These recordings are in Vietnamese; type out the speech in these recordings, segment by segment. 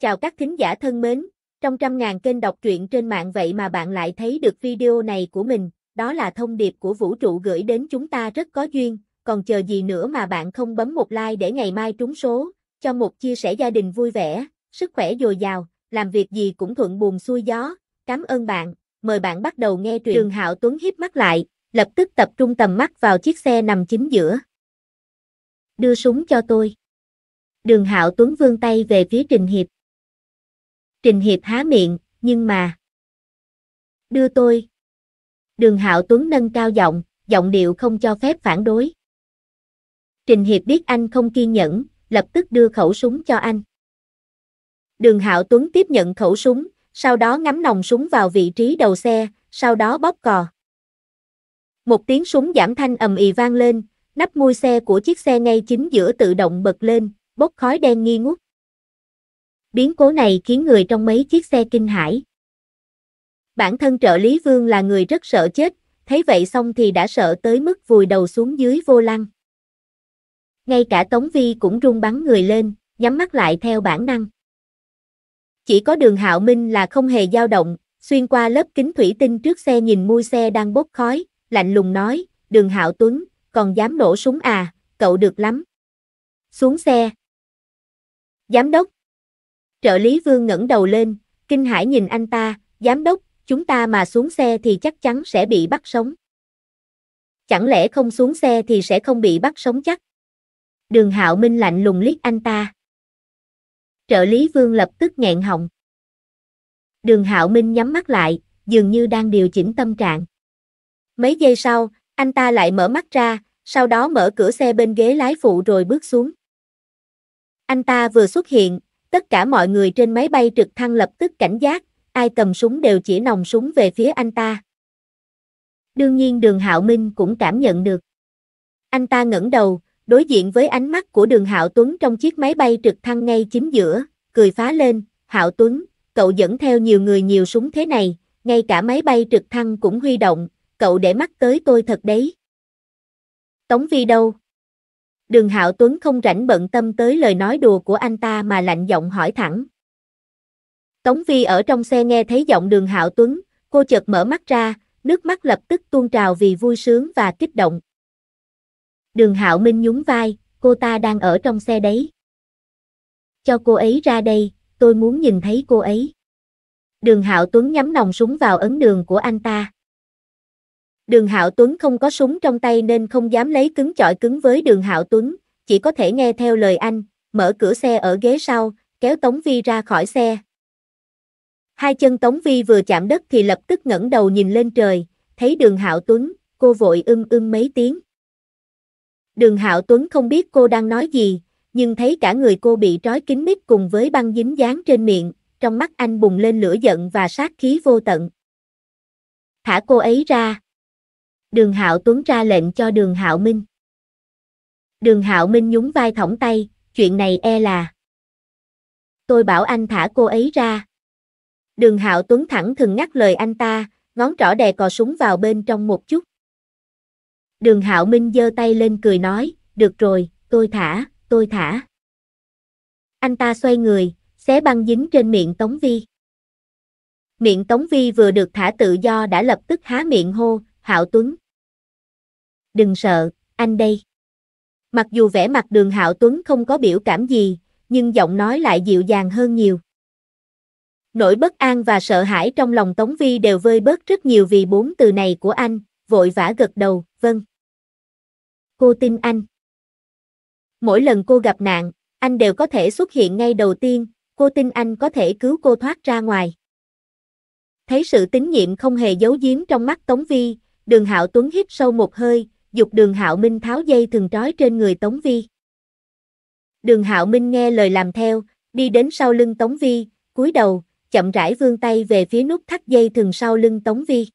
Chào các thính giả thân mến, trong trăm ngàn kênh đọc truyện trên mạng vậy mà bạn lại thấy được video này của mình, đó là thông điệp của vũ trụ gửi đến chúng ta rất có duyên, còn chờ gì nữa mà bạn không bấm một like để ngày mai trúng số, cho một chia sẻ gia đình vui vẻ, sức khỏe dồi dào, làm việc gì cũng thuận buồm xuôi gió, cảm ơn bạn, mời bạn bắt đầu nghe truyện. Trường Hạo Tuấn hiếp mắt lại, lập tức tập trung tầm mắt vào chiếc xe nằm chính giữa. Đưa súng cho tôi. Đường Hạo Tuấn vươn tay về phía Trình Hiệp. Trình Hiệp há miệng, nhưng mà... Đưa tôi. Đường Hạo Tuấn nâng cao giọng, giọng điệu không cho phép phản đối. Trình Hiệp biết anh không kiên nhẫn, lập tức đưa khẩu súng cho anh. Đường Hạo Tuấn tiếp nhận khẩu súng, sau đó ngắm nòng súng vào vị trí đầu xe, sau đó bóp cò. Một tiếng súng giảm thanh ầm ì vang lên, nắp mui xe của chiếc xe ngay chính giữa tự động bật lên, bốc khói đen nghi ngút biến cố này khiến người trong mấy chiếc xe kinh hãi. Bản thân trợ lý vương là người rất sợ chết, thấy vậy xong thì đã sợ tới mức vùi đầu xuống dưới vô lăng. Ngay cả Tống Vi cũng rung bắn người lên, nhắm mắt lại theo bản năng. Chỉ có đường Hạo Minh là không hề dao động, xuyên qua lớp kính thủy tinh trước xe nhìn mui xe đang bốc khói, lạnh lùng nói, đường Hạo Tuấn, còn dám nổ súng à, cậu được lắm. Xuống xe. Giám đốc, Trợ lý Vương ngẩng đầu lên, kinh hãi nhìn anh ta, giám đốc, chúng ta mà xuống xe thì chắc chắn sẽ bị bắt sống. Chẳng lẽ không xuống xe thì sẽ không bị bắt sống chắc? Đường Hạo Minh lạnh lùng liếc anh ta. Trợ lý Vương lập tức nghẹn họng. Đường Hạo Minh nhắm mắt lại, dường như đang điều chỉnh tâm trạng. Mấy giây sau, anh ta lại mở mắt ra, sau đó mở cửa xe bên ghế lái phụ rồi bước xuống. Anh ta vừa xuất hiện, Tất cả mọi người trên máy bay trực thăng lập tức cảnh giác, ai cầm súng đều chỉ nòng súng về phía anh ta. Đương nhiên đường Hạo Minh cũng cảm nhận được. Anh ta ngẩng đầu, đối diện với ánh mắt của đường Hạo Tuấn trong chiếc máy bay trực thăng ngay chính giữa, cười phá lên, Hạo Tuấn, cậu dẫn theo nhiều người nhiều súng thế này, ngay cả máy bay trực thăng cũng huy động, cậu để mắt tới tôi thật đấy. Tống Vi đâu? Đường Hạo Tuấn không rảnh bận tâm tới lời nói đùa của anh ta mà lạnh giọng hỏi thẳng. Tống Vi ở trong xe nghe thấy giọng đường Hạo Tuấn, cô chợt mở mắt ra, nước mắt lập tức tuôn trào vì vui sướng và kích động. Đường Hạo Minh nhún vai, cô ta đang ở trong xe đấy. Cho cô ấy ra đây, tôi muốn nhìn thấy cô ấy. Đường Hạo Tuấn nhắm nòng súng vào ấn đường của anh ta. Đường Hạo Tuấn không có súng trong tay nên không dám lấy cứng chọi cứng với Đường Hạo Tuấn, chỉ có thể nghe theo lời anh, mở cửa xe ở ghế sau, kéo Tống Vi ra khỏi xe. Hai chân Tống Vi vừa chạm đất thì lập tức ngẩng đầu nhìn lên trời, thấy Đường Hạo Tuấn, cô vội ưng ưng mấy tiếng. Đường Hạo Tuấn không biết cô đang nói gì, nhưng thấy cả người cô bị trói kín mít cùng với băng dính dán trên miệng, trong mắt anh bùng lên lửa giận và sát khí vô tận. Thả cô ấy ra, Đường Hạo Tuấn ra lệnh cho Đường Hạo Minh. Đường Hạo Minh nhún vai thõng tay, chuyện này e là. Tôi bảo anh thả cô ấy ra. Đường Hạo Tuấn thẳng thừng ngắt lời anh ta, ngón trỏ đè cò súng vào bên trong một chút. Đường Hạo Minh giơ tay lên cười nói, được rồi, tôi thả, tôi thả. Anh ta xoay người, xé băng dính trên miệng Tống Vi. Miệng Tống Vi vừa được thả tự do đã lập tức há miệng hô, Hạo Tuấn đừng sợ, anh đây. Mặc dù vẻ mặt đường hạo tuấn không có biểu cảm gì, nhưng giọng nói lại dịu dàng hơn nhiều. Nỗi bất an và sợ hãi trong lòng Tống Vi đều vơi bớt rất nhiều vì bốn từ này của anh, vội vã gật đầu, vâng. Cô tin anh. Mỗi lần cô gặp nạn, anh đều có thể xuất hiện ngay đầu tiên, cô tin anh có thể cứu cô thoát ra ngoài. Thấy sự tín nhiệm không hề giấu giếm trong mắt Tống Vi, đường hạo tuấn hít sâu một hơi, dục đường hạo minh tháo dây thường trói trên người Tống Vi. Đường hạo minh nghe lời làm theo, đi đến sau lưng Tống Vi, cúi đầu, chậm rãi vươn tay về phía nút thắt dây thường sau lưng Tống Vi.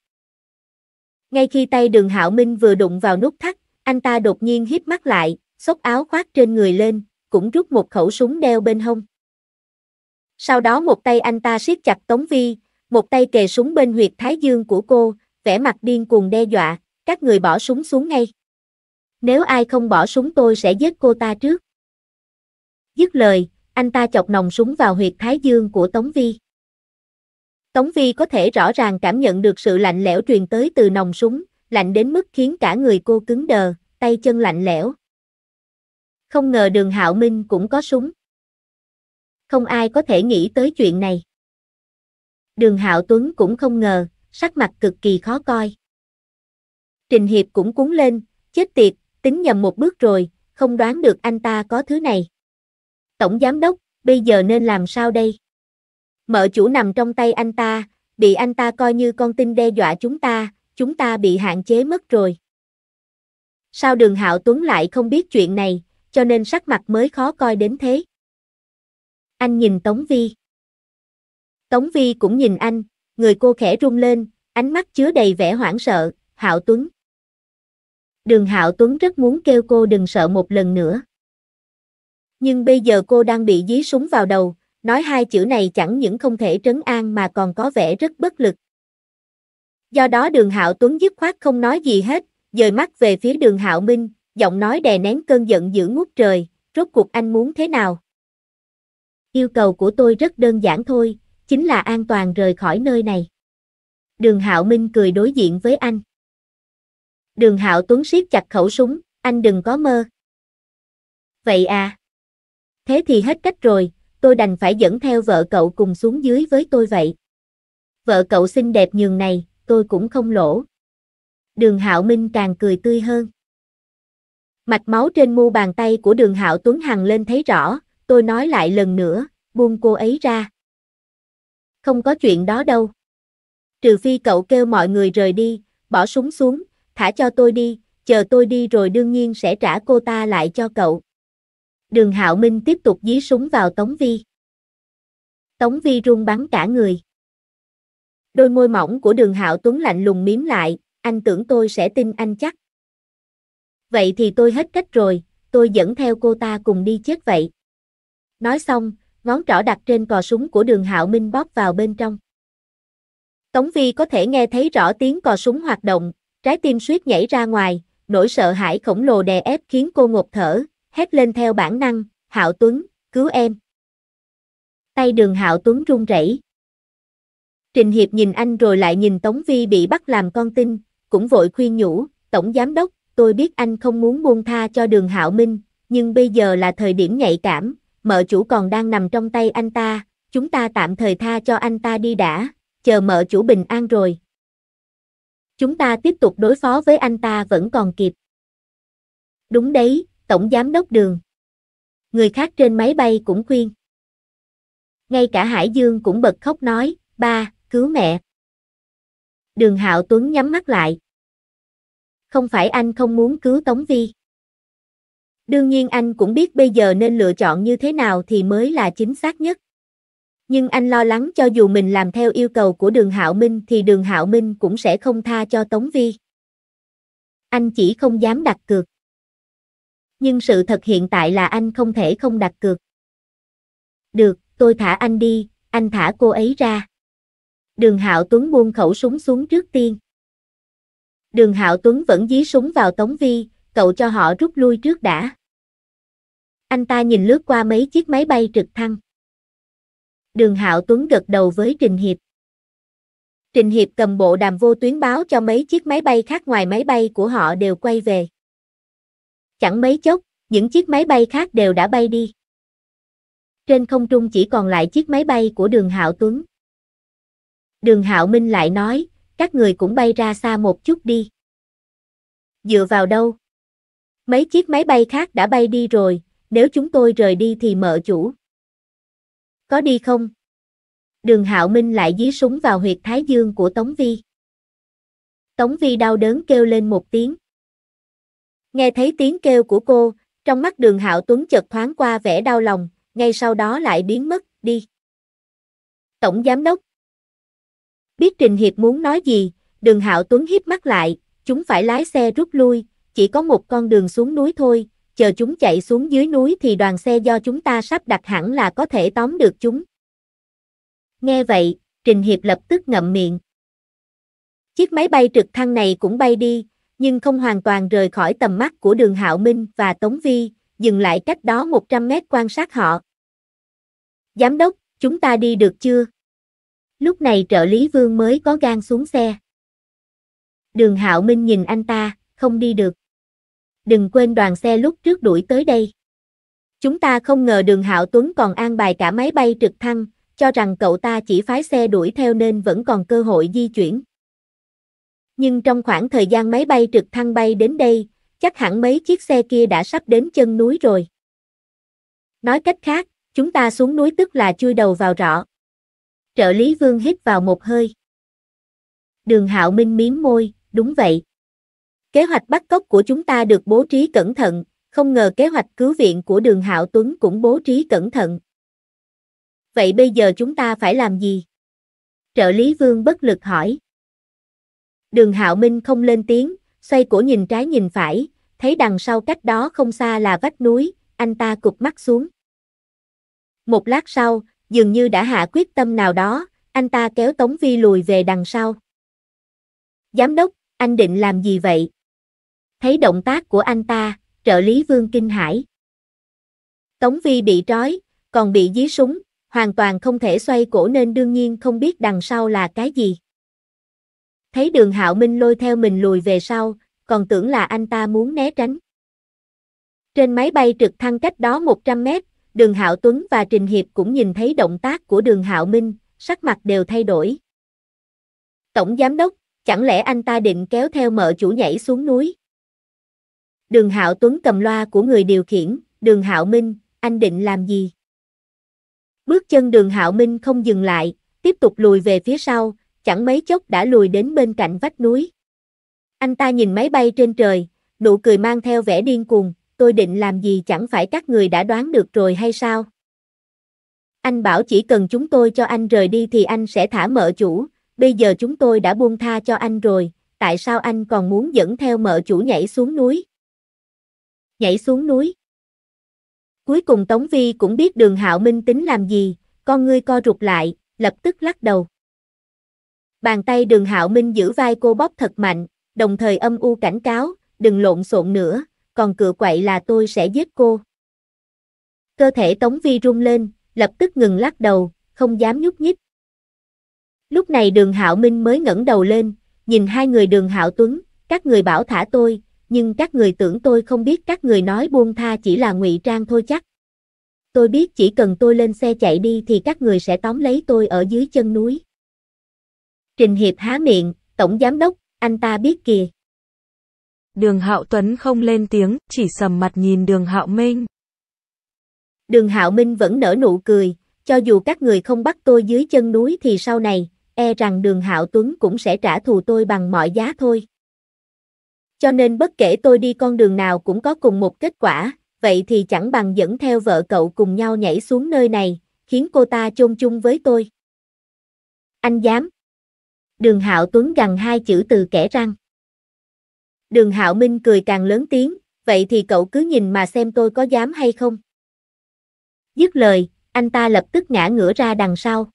Ngay khi tay đường hạo minh vừa đụng vào nút thắt, anh ta đột nhiên hít mắt lại, xốc áo khoác trên người lên, cũng rút một khẩu súng đeo bên hông. Sau đó một tay anh ta siết chặt Tống Vi, một tay kề súng bên huyệt thái dương của cô, vẻ mặt điên cuồng đe dọa, các người bỏ súng xuống ngay. Nếu ai không bỏ súng tôi sẽ giết cô ta trước. Dứt lời, anh ta chọc nòng súng vào huyệt thái dương của Tống Vi. Tống Vi có thể rõ ràng cảm nhận được sự lạnh lẽo truyền tới từ nòng súng, lạnh đến mức khiến cả người cô cứng đờ, tay chân lạnh lẽo. Không ngờ đường Hạo Minh cũng có súng. Không ai có thể nghĩ tới chuyện này. Đường Hạo Tuấn cũng không ngờ, sắc mặt cực kỳ khó coi. Trình Hiệp cũng cuốn lên, chết tiệt, tính nhầm một bước rồi, không đoán được anh ta có thứ này. Tổng giám đốc, bây giờ nên làm sao đây? Mợ chủ nằm trong tay anh ta, bị anh ta coi như con tin đe dọa chúng ta, chúng ta bị hạn chế mất rồi. Sao đường Hạo Tuấn lại không biết chuyện này, cho nên sắc mặt mới khó coi đến thế. Anh nhìn Tống Vi. Tống Vi cũng nhìn anh, người cô khẽ run lên, ánh mắt chứa đầy vẻ hoảng sợ, Hạo Tuấn. Đường Hạo Tuấn rất muốn kêu cô đừng sợ một lần nữa. Nhưng bây giờ cô đang bị dí súng vào đầu, nói hai chữ này chẳng những không thể trấn an mà còn có vẻ rất bất lực. Do đó đường Hạo Tuấn dứt khoát không nói gì hết, dời mắt về phía đường Hạo Minh, giọng nói đè nén cơn giận dữ ngút trời, rốt cuộc anh muốn thế nào? Yêu cầu của tôi rất đơn giản thôi, chính là an toàn rời khỏi nơi này. Đường Hạo Minh cười đối diện với anh. Đường Hạo Tuấn siết chặt khẩu súng, anh đừng có mơ. Vậy à? Thế thì hết cách rồi, tôi đành phải dẫn theo vợ cậu cùng xuống dưới với tôi vậy. Vợ cậu xinh đẹp nhường này, tôi cũng không lỗ. Đường Hạo Minh càng cười tươi hơn. Mạch máu trên mu bàn tay của đường Hạo Tuấn Hằng lên thấy rõ, tôi nói lại lần nữa, buông cô ấy ra. Không có chuyện đó đâu. Trừ phi cậu kêu mọi người rời đi, bỏ súng xuống, thả cho tôi đi, chờ tôi đi rồi đương nhiên sẽ trả cô ta lại cho cậu. Đường Hạo Minh tiếp tục dí súng vào Tống Vi. Tống Vi run bắn cả người. Đôi môi mỏng của đường Hạo Tuấn lạnh lùng miếm lại, anh tưởng tôi sẽ tin anh chắc. Vậy thì tôi hết cách rồi, tôi dẫn theo cô ta cùng đi chết vậy. Nói xong, ngón trỏ đặt trên cò súng của đường Hạo Minh bóp vào bên trong. Tống Vi có thể nghe thấy rõ tiếng cò súng hoạt động, Trái tim suýt nhảy ra ngoài, nỗi sợ hãi khổng lồ đè ép khiến cô ngột thở, hét lên theo bản năng, Hạo Tuấn, cứu em. Tay đường Hạo Tuấn run rẩy. Trình Hiệp nhìn anh rồi lại nhìn Tống Vi bị bắt làm con tin, cũng vội khuyên nhủ, Tổng Giám Đốc, tôi biết anh không muốn buông tha cho đường Hạo Minh, nhưng bây giờ là thời điểm nhạy cảm, mợ chủ còn đang nằm trong tay anh ta, chúng ta tạm thời tha cho anh ta đi đã, chờ mợ chủ bình an rồi, chúng ta tiếp tục đối phó với anh ta vẫn còn kịp. Đúng đấy, Tổng Giám đốc Đường. Người khác trên máy bay cũng khuyên. Ngay cả Hải Dương cũng bật khóc nói, ba, cứu mẹ. Đường Hạo Tuấn nhắm mắt lại. Không phải anh không muốn cứu Tống Vi. Đương nhiên anh cũng biết bây giờ nên lựa chọn như thế nào thì mới là chính xác nhất. Nhưng anh lo lắng cho dù mình làm theo yêu cầu của đường Hạo Minh thì đường Hạo Minh cũng sẽ không tha cho Tống Vi. Anh chỉ không dám đặt cược. Nhưng sự thật hiện tại là anh không thể không đặt cược. Được, tôi thả anh đi, anh thả cô ấy ra. Đường Hạo Tuấn buông khẩu súng xuống trước tiên. Đường Hạo Tuấn vẫn dí súng vào Tống Vi, cậu cho họ rút lui trước đã. Anh ta nhìn lướt qua mấy chiếc máy bay trực thăng. Đường Hạo Tuấn gật đầu với Trình Hiệp. Trình Hiệp cầm bộ đàm vô tuyến báo cho mấy chiếc máy bay khác ngoài máy bay của họ đều quay về. Chẳng mấy chốc, những chiếc máy bay khác đều đã bay đi. Trên không trung chỉ còn lại chiếc máy bay của đường Hạo Tuấn. Đường Hạo Minh lại nói, các người cũng bay ra xa một chút đi. Dựa vào đâu? Mấy chiếc máy bay khác đã bay đi rồi, nếu chúng tôi rời đi thì mợ chủ có đi không? Đường Hạo Minh lại dí súng vào huyệt thái dương của Tống Vi. Tống Vi đau đớn kêu lên một tiếng. Nghe thấy tiếng kêu của cô, trong mắt đường Hạo Tuấn chợt thoáng qua vẻ đau lòng, ngay sau đó lại biến mất, đi. Tổng Giám Đốc Biết Trình Hiệp muốn nói gì, đường Hạo Tuấn hiếp mắt lại, chúng phải lái xe rút lui, chỉ có một con đường xuống núi thôi, chờ chúng chạy xuống dưới núi thì đoàn xe do chúng ta sắp đặt hẳn là có thể tóm được chúng. Nghe vậy, Trình Hiệp lập tức ngậm miệng. Chiếc máy bay trực thăng này cũng bay đi, nhưng không hoàn toàn rời khỏi tầm mắt của đường Hạo Minh và Tống Vi, dừng lại cách đó 100 mét quan sát họ. Giám đốc, chúng ta đi được chưa? Lúc này trợ lý Vương mới có gan xuống xe. Đường Hạo Minh nhìn anh ta, không đi được đừng quên đoàn xe lúc trước đuổi tới đây. Chúng ta không ngờ đường Hạo Tuấn còn an bài cả máy bay trực thăng, cho rằng cậu ta chỉ phái xe đuổi theo nên vẫn còn cơ hội di chuyển. Nhưng trong khoảng thời gian máy bay trực thăng bay đến đây, chắc hẳn mấy chiếc xe kia đã sắp đến chân núi rồi. Nói cách khác, chúng ta xuống núi tức là chui đầu vào rõ. Trợ lý Vương hít vào một hơi. Đường Hạo Minh miếng môi, đúng vậy, Kế hoạch bắt cóc của chúng ta được bố trí cẩn thận, không ngờ kế hoạch cứu viện của đường Hạo Tuấn cũng bố trí cẩn thận. Vậy bây giờ chúng ta phải làm gì? Trợ lý vương bất lực hỏi. Đường Hạo Minh không lên tiếng, xoay cổ nhìn trái nhìn phải, thấy đằng sau cách đó không xa là vách núi, anh ta cụp mắt xuống. Một lát sau, dường như đã hạ quyết tâm nào đó, anh ta kéo Tống Vi lùi về đằng sau. Giám đốc, anh định làm gì vậy? Thấy động tác của anh ta, trợ lý vương kinh hãi. Tống Vi bị trói, còn bị dí súng, hoàn toàn không thể xoay cổ nên đương nhiên không biết đằng sau là cái gì. Thấy đường hạo minh lôi theo mình lùi về sau, còn tưởng là anh ta muốn né tránh. Trên máy bay trực thăng cách đó 100 mét, đường hạo Tuấn và Trình Hiệp cũng nhìn thấy động tác của đường hạo minh, sắc mặt đều thay đổi. Tổng giám đốc, chẳng lẽ anh ta định kéo theo mợ chủ nhảy xuống núi? Đường Hạo Tuấn cầm loa của người điều khiển, Đường Hạo Minh, anh định làm gì? Bước chân Đường Hạo Minh không dừng lại, tiếp tục lùi về phía sau, chẳng mấy chốc đã lùi đến bên cạnh vách núi. Anh ta nhìn máy bay trên trời, nụ cười mang theo vẻ điên cuồng, tôi định làm gì chẳng phải các người đã đoán được rồi hay sao? Anh bảo chỉ cần chúng tôi cho anh rời đi thì anh sẽ thả mợ chủ, bây giờ chúng tôi đã buông tha cho anh rồi, tại sao anh còn muốn dẫn theo mợ chủ nhảy xuống núi? nhảy xuống núi. Cuối cùng Tống Vi cũng biết đường hạo minh tính làm gì, con ngươi co rụt lại, lập tức lắc đầu. Bàn tay đường hạo minh giữ vai cô bóp thật mạnh, đồng thời âm u cảnh cáo, đừng lộn xộn nữa, còn cựa quậy là tôi sẽ giết cô. Cơ thể Tống Vi run lên, lập tức ngừng lắc đầu, không dám nhúc nhích. Lúc này đường hạo minh mới ngẩng đầu lên, nhìn hai người đường hạo tuấn, các người bảo thả tôi, nhưng các người tưởng tôi không biết các người nói buông tha chỉ là ngụy trang thôi chắc. Tôi biết chỉ cần tôi lên xe chạy đi thì các người sẽ tóm lấy tôi ở dưới chân núi. Trình Hiệp há miệng, Tổng Giám Đốc, anh ta biết kìa. Đường Hạo Tuấn không lên tiếng, chỉ sầm mặt nhìn Đường Hạo Minh. Đường Hạo Minh vẫn nở nụ cười, cho dù các người không bắt tôi dưới chân núi thì sau này, e rằng Đường Hạo Tuấn cũng sẽ trả thù tôi bằng mọi giá thôi cho nên bất kể tôi đi con đường nào cũng có cùng một kết quả, vậy thì chẳng bằng dẫn theo vợ cậu cùng nhau nhảy xuống nơi này, khiến cô ta chôn chung với tôi. Anh dám. Đường Hạo Tuấn gằn hai chữ từ kẻ răng. Đường Hạo Minh cười càng lớn tiếng, vậy thì cậu cứ nhìn mà xem tôi có dám hay không. Dứt lời, anh ta lập tức ngã ngửa ra đằng sau.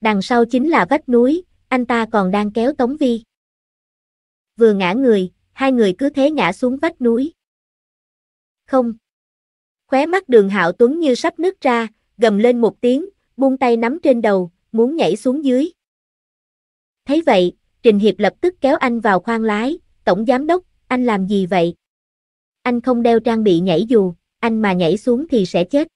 Đằng sau chính là vách núi, anh ta còn đang kéo Tống Vi vừa ngã người, hai người cứ thế ngã xuống vách núi. Không. Khóe mắt đường hạo tuấn như sắp nứt ra, gầm lên một tiếng, buông tay nắm trên đầu, muốn nhảy xuống dưới. Thấy vậy, Trình Hiệp lập tức kéo anh vào khoang lái, tổng giám đốc, anh làm gì vậy? Anh không đeo trang bị nhảy dù, anh mà nhảy xuống thì sẽ chết.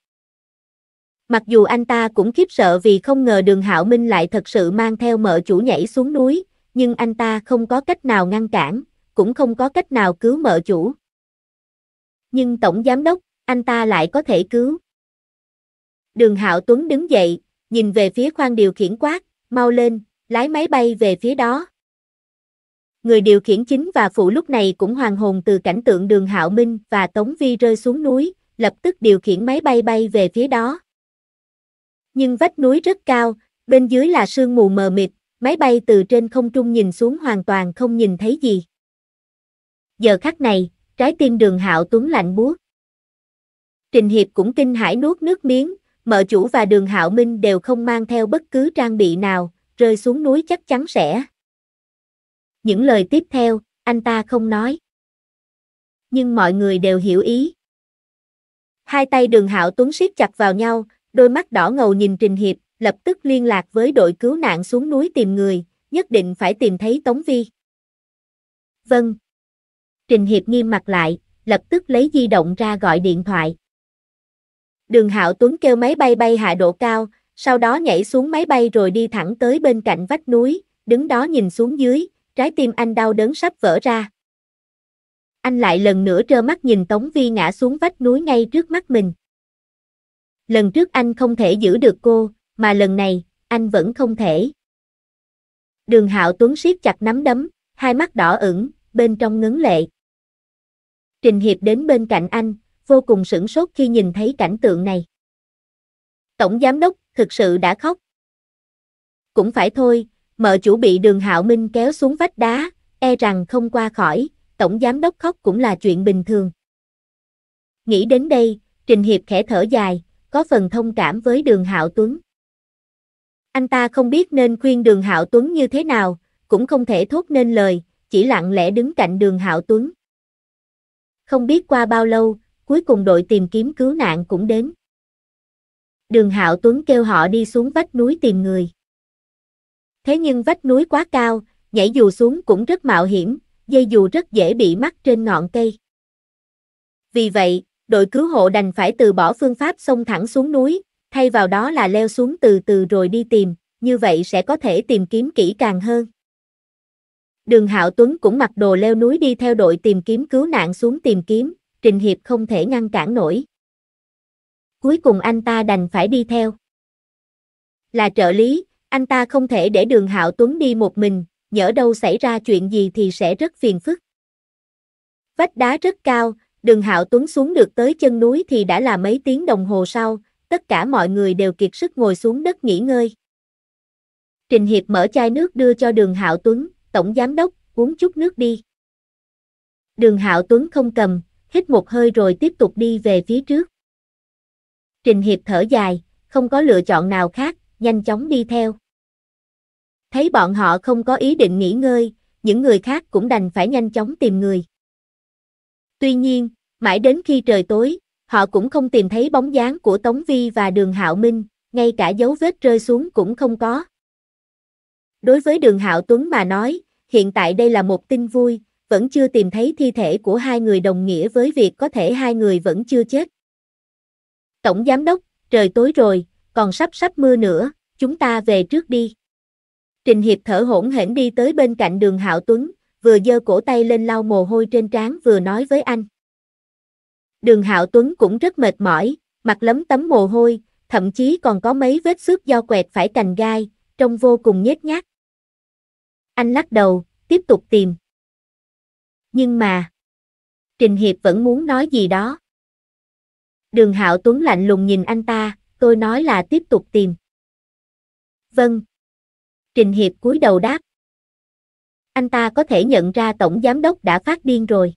Mặc dù anh ta cũng khiếp sợ vì không ngờ đường Hạo Minh lại thật sự mang theo mợ chủ nhảy xuống núi, nhưng anh ta không có cách nào ngăn cản, cũng không có cách nào cứu mợ chủ. Nhưng tổng giám đốc, anh ta lại có thể cứu. Đường Hạo Tuấn đứng dậy, nhìn về phía khoang điều khiển quát, mau lên, lái máy bay về phía đó. Người điều khiển chính và phụ lúc này cũng hoàn hồn từ cảnh tượng đường Hạo Minh và Tống Vi rơi xuống núi, lập tức điều khiển máy bay bay về phía đó. Nhưng vách núi rất cao, bên dưới là sương mù mờ mịt, Máy bay từ trên không trung nhìn xuống hoàn toàn không nhìn thấy gì. Giờ khắc này, trái tim đường hạo tuấn lạnh buốt. Trình Hiệp cũng kinh hãi nuốt nước miếng, mợ chủ và đường hạo minh đều không mang theo bất cứ trang bị nào, rơi xuống núi chắc chắn sẽ. Những lời tiếp theo, anh ta không nói. Nhưng mọi người đều hiểu ý. Hai tay đường hạo tuấn siết chặt vào nhau, đôi mắt đỏ ngầu nhìn Trình Hiệp, lập tức liên lạc với đội cứu nạn xuống núi tìm người, nhất định phải tìm thấy Tống Vi. Vâng. Trình Hiệp nghiêm mặt lại, lập tức lấy di động ra gọi điện thoại. Đường Hạo Tuấn kêu máy bay bay hạ độ cao, sau đó nhảy xuống máy bay rồi đi thẳng tới bên cạnh vách núi, đứng đó nhìn xuống dưới, trái tim anh đau đớn sắp vỡ ra. Anh lại lần nữa trơ mắt nhìn Tống Vi ngã xuống vách núi ngay trước mắt mình. Lần trước anh không thể giữ được cô, mà lần này, anh vẫn không thể. Đường Hạo Tuấn siết chặt nắm đấm, hai mắt đỏ ửng, bên trong ngấn lệ. Trình Hiệp đến bên cạnh anh, vô cùng sửng sốt khi nhìn thấy cảnh tượng này. Tổng giám đốc thực sự đã khóc. Cũng phải thôi, mợ chủ bị Đường Hạo Minh kéo xuống vách đá, e rằng không qua khỏi, tổng giám đốc khóc cũng là chuyện bình thường. Nghĩ đến đây, Trình Hiệp khẽ thở dài, có phần thông cảm với Đường Hạo Tuấn. Anh ta không biết nên khuyên đường Hạo Tuấn như thế nào, cũng không thể thốt nên lời, chỉ lặng lẽ đứng cạnh đường Hạo Tuấn. Không biết qua bao lâu, cuối cùng đội tìm kiếm cứu nạn cũng đến. Đường Hạo Tuấn kêu họ đi xuống vách núi tìm người. Thế nhưng vách núi quá cao, nhảy dù xuống cũng rất mạo hiểm, dây dù rất dễ bị mắc trên ngọn cây. Vì vậy, đội cứu hộ đành phải từ bỏ phương pháp xông thẳng xuống núi, thay vào đó là leo xuống từ từ rồi đi tìm, như vậy sẽ có thể tìm kiếm kỹ càng hơn. Đường Hạo Tuấn cũng mặc đồ leo núi đi theo đội tìm kiếm cứu nạn xuống tìm kiếm, Trình Hiệp không thể ngăn cản nổi. Cuối cùng anh ta đành phải đi theo. Là trợ lý, anh ta không thể để đường Hạo Tuấn đi một mình, nhỡ đâu xảy ra chuyện gì thì sẽ rất phiền phức. Vách đá rất cao, đường Hạo Tuấn xuống được tới chân núi thì đã là mấy tiếng đồng hồ sau, tất cả mọi người đều kiệt sức ngồi xuống đất nghỉ ngơi. Trình Hiệp mở chai nước đưa cho đường Hạo Tuấn, tổng giám đốc, uống chút nước đi. Đường Hạo Tuấn không cầm, hít một hơi rồi tiếp tục đi về phía trước. Trình Hiệp thở dài, không có lựa chọn nào khác, nhanh chóng đi theo. Thấy bọn họ không có ý định nghỉ ngơi, những người khác cũng đành phải nhanh chóng tìm người. Tuy nhiên, mãi đến khi trời tối, Họ cũng không tìm thấy bóng dáng của Tống Vi và Đường Hạo Minh, ngay cả dấu vết rơi xuống cũng không có. Đối với Đường Hạo Tuấn mà nói, hiện tại đây là một tin vui, vẫn chưa tìm thấy thi thể của hai người đồng nghĩa với việc có thể hai người vẫn chưa chết. Tổng Giám đốc, trời tối rồi, còn sắp sắp mưa nữa, chúng ta về trước đi. Trình Hiệp thở hổn hển đi tới bên cạnh đường Hạo Tuấn, vừa giơ cổ tay lên lau mồ hôi trên trán vừa nói với anh đường hạo tuấn cũng rất mệt mỏi, mặt lấm tấm mồ hôi, thậm chí còn có mấy vết xước do quẹt phải cành gai, trông vô cùng nhếch nhác. Anh lắc đầu, tiếp tục tìm. Nhưng mà, Trình Hiệp vẫn muốn nói gì đó. Đường Hạo Tuấn lạnh lùng nhìn anh ta, tôi nói là tiếp tục tìm. Vâng. Trình Hiệp cúi đầu đáp. Anh ta có thể nhận ra tổng giám đốc đã phát điên rồi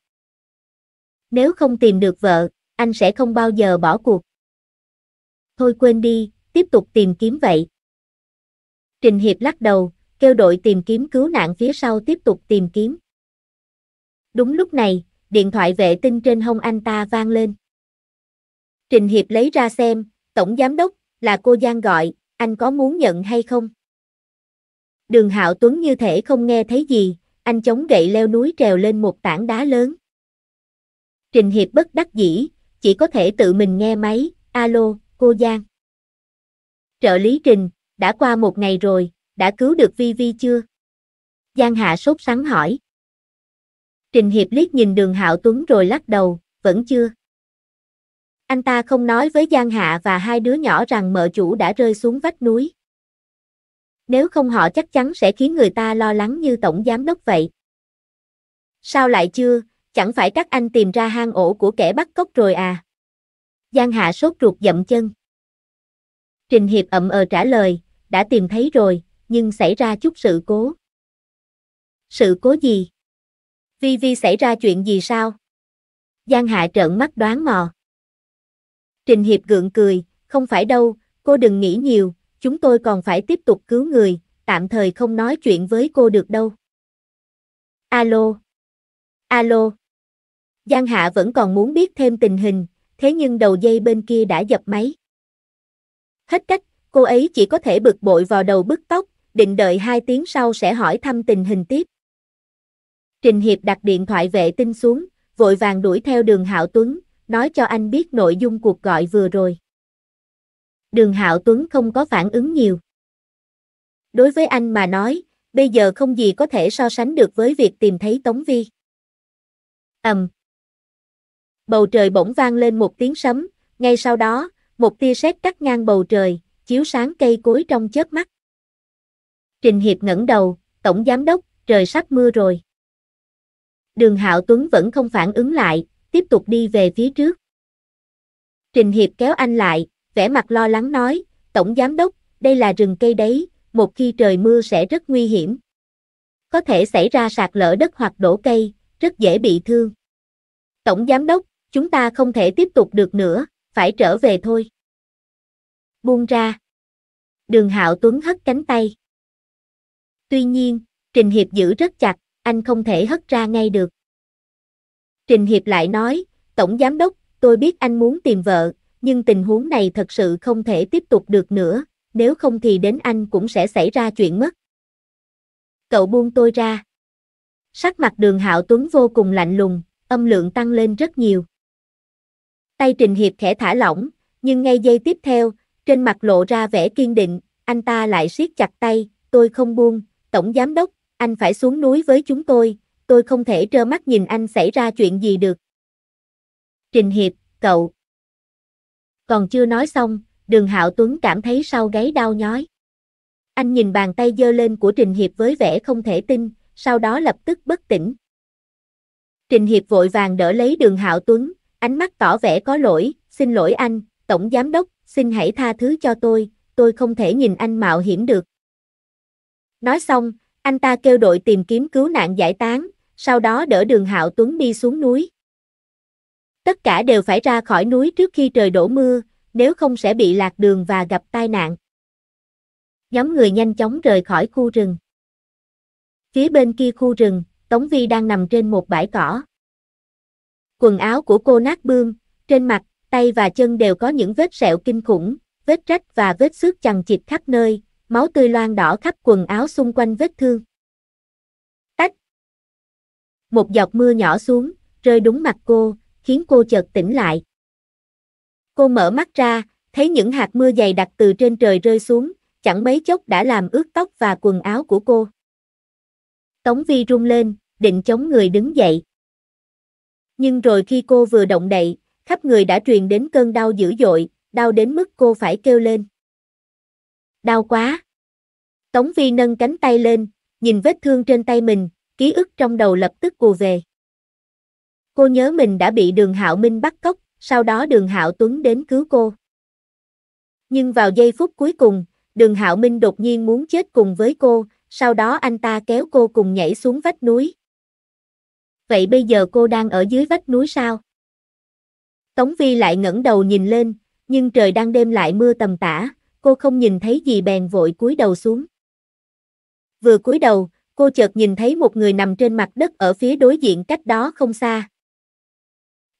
nếu không tìm được vợ, anh sẽ không bao giờ bỏ cuộc. Thôi quên đi, tiếp tục tìm kiếm vậy. Trình Hiệp lắc đầu, kêu đội tìm kiếm cứu nạn phía sau tiếp tục tìm kiếm. Đúng lúc này, điện thoại vệ tinh trên hông anh ta vang lên. Trình Hiệp lấy ra xem, Tổng Giám Đốc, là cô Giang gọi, anh có muốn nhận hay không? Đường Hạo Tuấn như thể không nghe thấy gì, anh chống gậy leo núi trèo lên một tảng đá lớn. Trình Hiệp bất đắc dĩ, chỉ có thể tự mình nghe máy, alo, cô Giang. Trợ lý Trình, đã qua một ngày rồi, đã cứu được Vi Vi chưa? Giang Hạ sốt sắng hỏi. Trình Hiệp liếc nhìn đường Hạo Tuấn rồi lắc đầu, vẫn chưa. Anh ta không nói với Giang Hạ và hai đứa nhỏ rằng mợ chủ đã rơi xuống vách núi. Nếu không họ chắc chắn sẽ khiến người ta lo lắng như tổng giám đốc vậy. Sao lại chưa, Chẳng phải các anh tìm ra hang ổ của kẻ bắt cóc rồi à? Giang Hạ sốt ruột dậm chân. Trình Hiệp ậm ờ trả lời, đã tìm thấy rồi, nhưng xảy ra chút sự cố. Sự cố gì? Vi Vi xảy ra chuyện gì sao? Giang Hạ trợn mắt đoán mò. Trình Hiệp gượng cười, không phải đâu, cô đừng nghĩ nhiều, chúng tôi còn phải tiếp tục cứu người, tạm thời không nói chuyện với cô được đâu. Alo. Alo. Giang Hạ vẫn còn muốn biết thêm tình hình, thế nhưng đầu dây bên kia đã dập máy. Hết cách, cô ấy chỉ có thể bực bội vào đầu bức tóc, định đợi hai tiếng sau sẽ hỏi thăm tình hình tiếp. Trình Hiệp đặt điện thoại vệ tinh xuống, vội vàng đuổi theo đường Hạo Tuấn, nói cho anh biết nội dung cuộc gọi vừa rồi. Đường Hạo Tuấn không có phản ứng nhiều. Đối với anh mà nói, bây giờ không gì có thể so sánh được với việc tìm thấy Tống Vi. Ầm, bầu trời bỗng vang lên một tiếng sấm, ngay sau đó, một tia sét cắt ngang bầu trời, chiếu sáng cây cối trong chớp mắt. Trình Hiệp ngẩng đầu, tổng giám đốc, trời sắp mưa rồi. Đường Hạo Tuấn vẫn không phản ứng lại, tiếp tục đi về phía trước. Trình Hiệp kéo anh lại, vẻ mặt lo lắng nói, tổng giám đốc, đây là rừng cây đấy, một khi trời mưa sẽ rất nguy hiểm. Có thể xảy ra sạt lở đất hoặc đổ cây, rất dễ bị thương. Tổng giám đốc, chúng ta không thể tiếp tục được nữa, phải trở về thôi. Buông ra. Đường Hạo Tuấn hất cánh tay. Tuy nhiên, Trình Hiệp giữ rất chặt, anh không thể hất ra ngay được. Trình Hiệp lại nói, Tổng Giám Đốc, tôi biết anh muốn tìm vợ, nhưng tình huống này thật sự không thể tiếp tục được nữa, nếu không thì đến anh cũng sẽ xảy ra chuyện mất. Cậu buông tôi ra. Sắc mặt đường Hạo Tuấn vô cùng lạnh lùng, âm lượng tăng lên rất nhiều tay Trình Hiệp khẽ thả lỏng, nhưng ngay giây tiếp theo, trên mặt lộ ra vẻ kiên định, anh ta lại siết chặt tay, tôi không buông, Tổng Giám Đốc, anh phải xuống núi với chúng tôi, tôi không thể trơ mắt nhìn anh xảy ra chuyện gì được. Trình Hiệp, cậu. Còn chưa nói xong, đường Hạo Tuấn cảm thấy sau gáy đau nhói. Anh nhìn bàn tay dơ lên của Trình Hiệp với vẻ không thể tin, sau đó lập tức bất tỉnh. Trình Hiệp vội vàng đỡ lấy đường Hạo Tuấn, ánh mắt tỏ vẻ có lỗi, xin lỗi anh, tổng giám đốc, xin hãy tha thứ cho tôi, tôi không thể nhìn anh mạo hiểm được. Nói xong, anh ta kêu đội tìm kiếm cứu nạn giải tán, sau đó đỡ đường Hạo Tuấn đi xuống núi. Tất cả đều phải ra khỏi núi trước khi trời đổ mưa, nếu không sẽ bị lạc đường và gặp tai nạn. Nhóm người nhanh chóng rời khỏi khu rừng. Phía bên kia khu rừng, Tống Vi đang nằm trên một bãi cỏ. Quần áo của cô nát bươm, trên mặt, tay và chân đều có những vết sẹo kinh khủng, vết rách và vết xước chằng chịt khắp nơi, máu tươi loang đỏ khắp quần áo xung quanh vết thương. Tách! Một giọt mưa nhỏ xuống, rơi đúng mặt cô, khiến cô chợt tỉnh lại. Cô mở mắt ra, thấy những hạt mưa dày đặc từ trên trời rơi xuống, chẳng mấy chốc đã làm ướt tóc và quần áo của cô. Tống Vi run lên, định chống người đứng dậy. Nhưng rồi khi cô vừa động đậy, khắp người đã truyền đến cơn đau dữ dội, đau đến mức cô phải kêu lên. Đau quá! Tống Vi nâng cánh tay lên, nhìn vết thương trên tay mình, ký ức trong đầu lập tức ùa về. Cô nhớ mình đã bị đường Hạo Minh bắt cóc, sau đó đường Hạo Tuấn đến cứu cô. Nhưng vào giây phút cuối cùng, đường Hạo Minh đột nhiên muốn chết cùng với cô, sau đó anh ta kéo cô cùng nhảy xuống vách núi vậy bây giờ cô đang ở dưới vách núi sao? Tống Vi lại ngẩng đầu nhìn lên, nhưng trời đang đêm lại mưa tầm tã, cô không nhìn thấy gì bèn vội cúi đầu xuống. Vừa cúi đầu, cô chợt nhìn thấy một người nằm trên mặt đất ở phía đối diện cách đó không xa.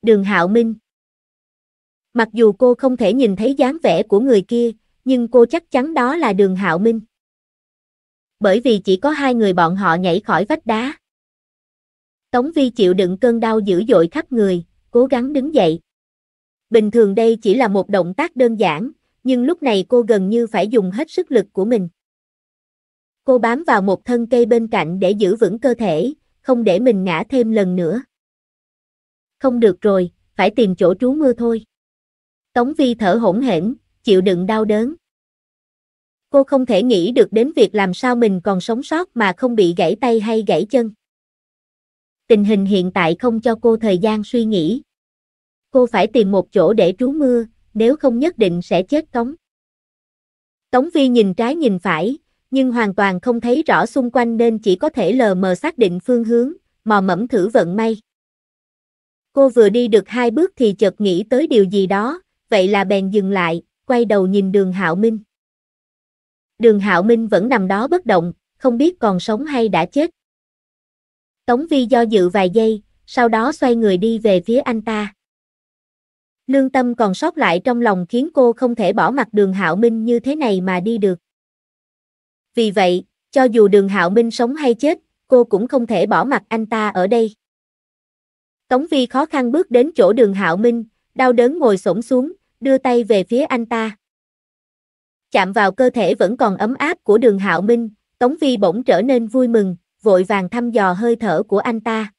Đường Hạo Minh Mặc dù cô không thể nhìn thấy dáng vẻ của người kia, nhưng cô chắc chắn đó là đường Hạo Minh. Bởi vì chỉ có hai người bọn họ nhảy khỏi vách đá. Tống Vi chịu đựng cơn đau dữ dội khắp người, cố gắng đứng dậy. Bình thường đây chỉ là một động tác đơn giản, nhưng lúc này cô gần như phải dùng hết sức lực của mình. Cô bám vào một thân cây bên cạnh để giữ vững cơ thể, không để mình ngã thêm lần nữa. Không được rồi, phải tìm chỗ trú mưa thôi. Tống Vi thở hổn hển, chịu đựng đau đớn. Cô không thể nghĩ được đến việc làm sao mình còn sống sót mà không bị gãy tay hay gãy chân tình hình hiện tại không cho cô thời gian suy nghĩ. Cô phải tìm một chỗ để trú mưa, nếu không nhất định sẽ chết cống. Tống Vi nhìn trái nhìn phải, nhưng hoàn toàn không thấy rõ xung quanh nên chỉ có thể lờ mờ xác định phương hướng, mò mẫm thử vận may. Cô vừa đi được hai bước thì chợt nghĩ tới điều gì đó, vậy là bèn dừng lại, quay đầu nhìn đường Hạo Minh. Đường Hạo Minh vẫn nằm đó bất động, không biết còn sống hay đã chết. Tống Vi do dự vài giây, sau đó xoay người đi về phía anh ta. Lương tâm còn sót lại trong lòng khiến cô không thể bỏ mặt đường Hạo Minh như thế này mà đi được. Vì vậy, cho dù đường Hạo Minh sống hay chết, cô cũng không thể bỏ mặt anh ta ở đây. Tống Vi khó khăn bước đến chỗ đường Hạo Minh, đau đớn ngồi xổm xuống, đưa tay về phía anh ta. Chạm vào cơ thể vẫn còn ấm áp của đường Hạo Minh, Tống Vi bỗng trở nên vui mừng, vội vàng thăm dò hơi thở của anh ta.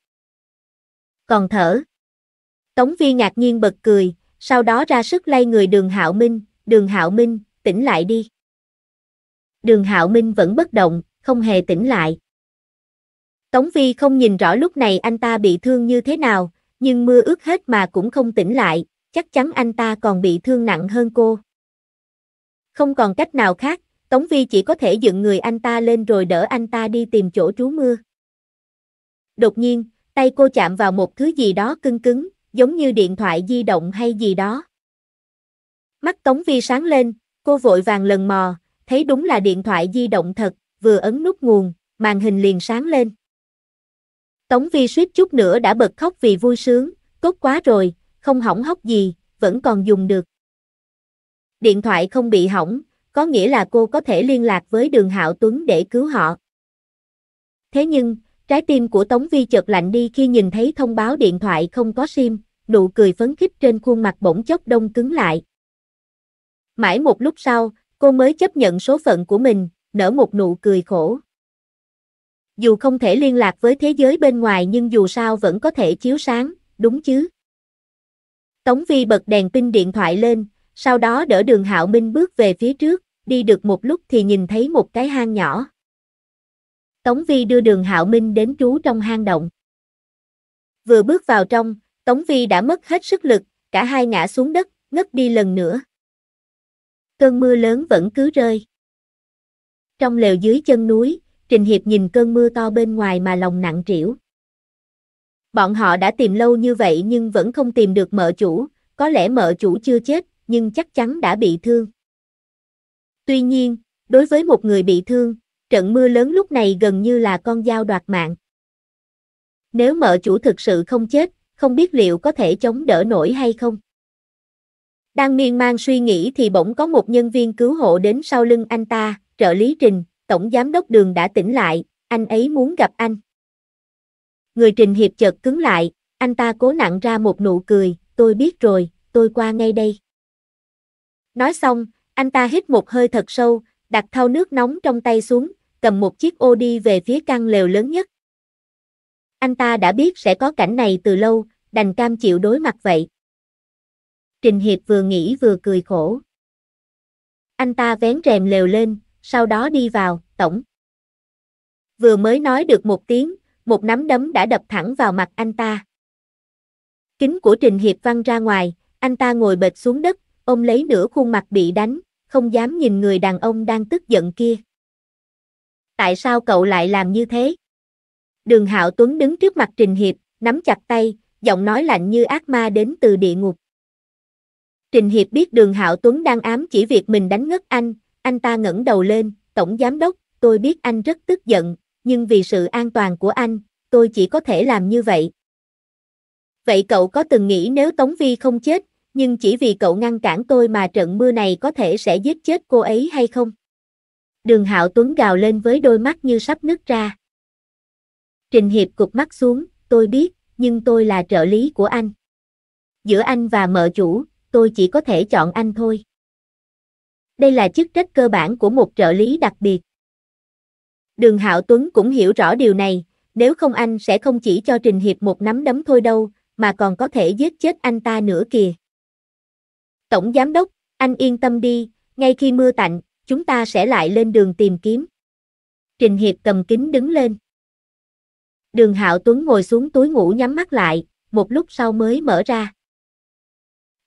Còn thở. Tống Vi ngạc nhiên bật cười, sau đó ra sức lay người đường Hạo Minh, đường Hạo Minh, tỉnh lại đi. Đường Hạo Minh vẫn bất động, không hề tỉnh lại. Tống Vi không nhìn rõ lúc này anh ta bị thương như thế nào, nhưng mưa ướt hết mà cũng không tỉnh lại, chắc chắn anh ta còn bị thương nặng hơn cô. Không còn cách nào khác, Tống Vi chỉ có thể dựng người anh ta lên rồi đỡ anh ta đi tìm chỗ trú mưa. Đột nhiên, tay cô chạm vào một thứ gì đó cứng cứng, giống như điện thoại di động hay gì đó. Mắt Tống Vi sáng lên, cô vội vàng lần mò, thấy đúng là điện thoại di động thật, vừa ấn nút nguồn, màn hình liền sáng lên. Tống Vi suýt chút nữa đã bật khóc vì vui sướng, tốt quá rồi, không hỏng hóc gì, vẫn còn dùng được. Điện thoại không bị hỏng, có nghĩa là cô có thể liên lạc với đường Hạo Tuấn để cứu họ. Thế nhưng, trái tim của Tống Vi chợt lạnh đi khi nhìn thấy thông báo điện thoại không có SIM, nụ cười phấn khích trên khuôn mặt bỗng chốc đông cứng lại. Mãi một lúc sau, cô mới chấp nhận số phận của mình, nở một nụ cười khổ. Dù không thể liên lạc với thế giới bên ngoài nhưng dù sao vẫn có thể chiếu sáng, đúng chứ? Tống Vi bật đèn pin điện thoại lên, sau đó đỡ đường Hạo Minh bước về phía trước, đi được một lúc thì nhìn thấy một cái hang nhỏ. Tống Vi đưa đường Hạo Minh đến trú trong hang động. Vừa bước vào trong, Tống Vi đã mất hết sức lực, cả hai ngã xuống đất, ngất đi lần nữa. Cơn mưa lớn vẫn cứ rơi. Trong lều dưới chân núi, Trình Hiệp nhìn cơn mưa to bên ngoài mà lòng nặng trĩu. Bọn họ đã tìm lâu như vậy nhưng vẫn không tìm được mợ chủ, có lẽ mợ chủ chưa chết, nhưng chắc chắn đã bị thương. Tuy nhiên, đối với một người bị thương, trận mưa lớn lúc này gần như là con dao đoạt mạng. Nếu mợ chủ thực sự không chết, không biết liệu có thể chống đỡ nổi hay không. Đang miên man suy nghĩ thì bỗng có một nhân viên cứu hộ đến sau lưng anh ta, trợ lý Trình, tổng giám đốc đường đã tỉnh lại, anh ấy muốn gặp anh. Người Trình Hiệp chợt cứng lại, anh ta cố nặng ra một nụ cười, tôi biết rồi, tôi qua ngay đây. Nói xong, anh ta hít một hơi thật sâu, đặt thau nước nóng trong tay xuống, cầm một chiếc ô đi về phía căn lều lớn nhất. Anh ta đã biết sẽ có cảnh này từ lâu, đành cam chịu đối mặt vậy. Trình Hiệp vừa nghĩ vừa cười khổ. Anh ta vén rèm lều lên, sau đó đi vào, tổng. Vừa mới nói được một tiếng, một nắm đấm đã đập thẳng vào mặt anh ta. Kính của Trình Hiệp văng ra ngoài, anh ta ngồi bệt xuống đất, ôm lấy nửa khuôn mặt bị đánh, không dám nhìn người đàn ông đang tức giận kia. Tại sao cậu lại làm như thế? Đường Hạo Tuấn đứng trước mặt Trình Hiệp, nắm chặt tay, giọng nói lạnh như ác ma đến từ địa ngục. Trình Hiệp biết đường Hạo Tuấn đang ám chỉ việc mình đánh ngất anh, anh ta ngẩng đầu lên, Tổng Giám Đốc, tôi biết anh rất tức giận, nhưng vì sự an toàn của anh, tôi chỉ có thể làm như vậy. Vậy cậu có từng nghĩ nếu Tống Vi không chết, nhưng chỉ vì cậu ngăn cản tôi mà trận mưa này có thể sẽ giết chết cô ấy hay không? Đường Hạo Tuấn gào lên với đôi mắt như sắp nứt ra. Trình Hiệp cụp mắt xuống, tôi biết, nhưng tôi là trợ lý của anh. Giữa anh và mợ chủ, tôi chỉ có thể chọn anh thôi. Đây là chức trách cơ bản của một trợ lý đặc biệt. Đường Hạo Tuấn cũng hiểu rõ điều này, nếu không anh sẽ không chỉ cho Trình Hiệp một nắm đấm thôi đâu, mà còn có thể giết chết anh ta nữa kìa. Tổng Giám đốc, anh yên tâm đi, ngay khi mưa tạnh, chúng ta sẽ lại lên đường tìm kiếm. Trình Hiệp cầm kính đứng lên. Đường Hạo Tuấn ngồi xuống túi ngủ nhắm mắt lại, một lúc sau mới mở ra.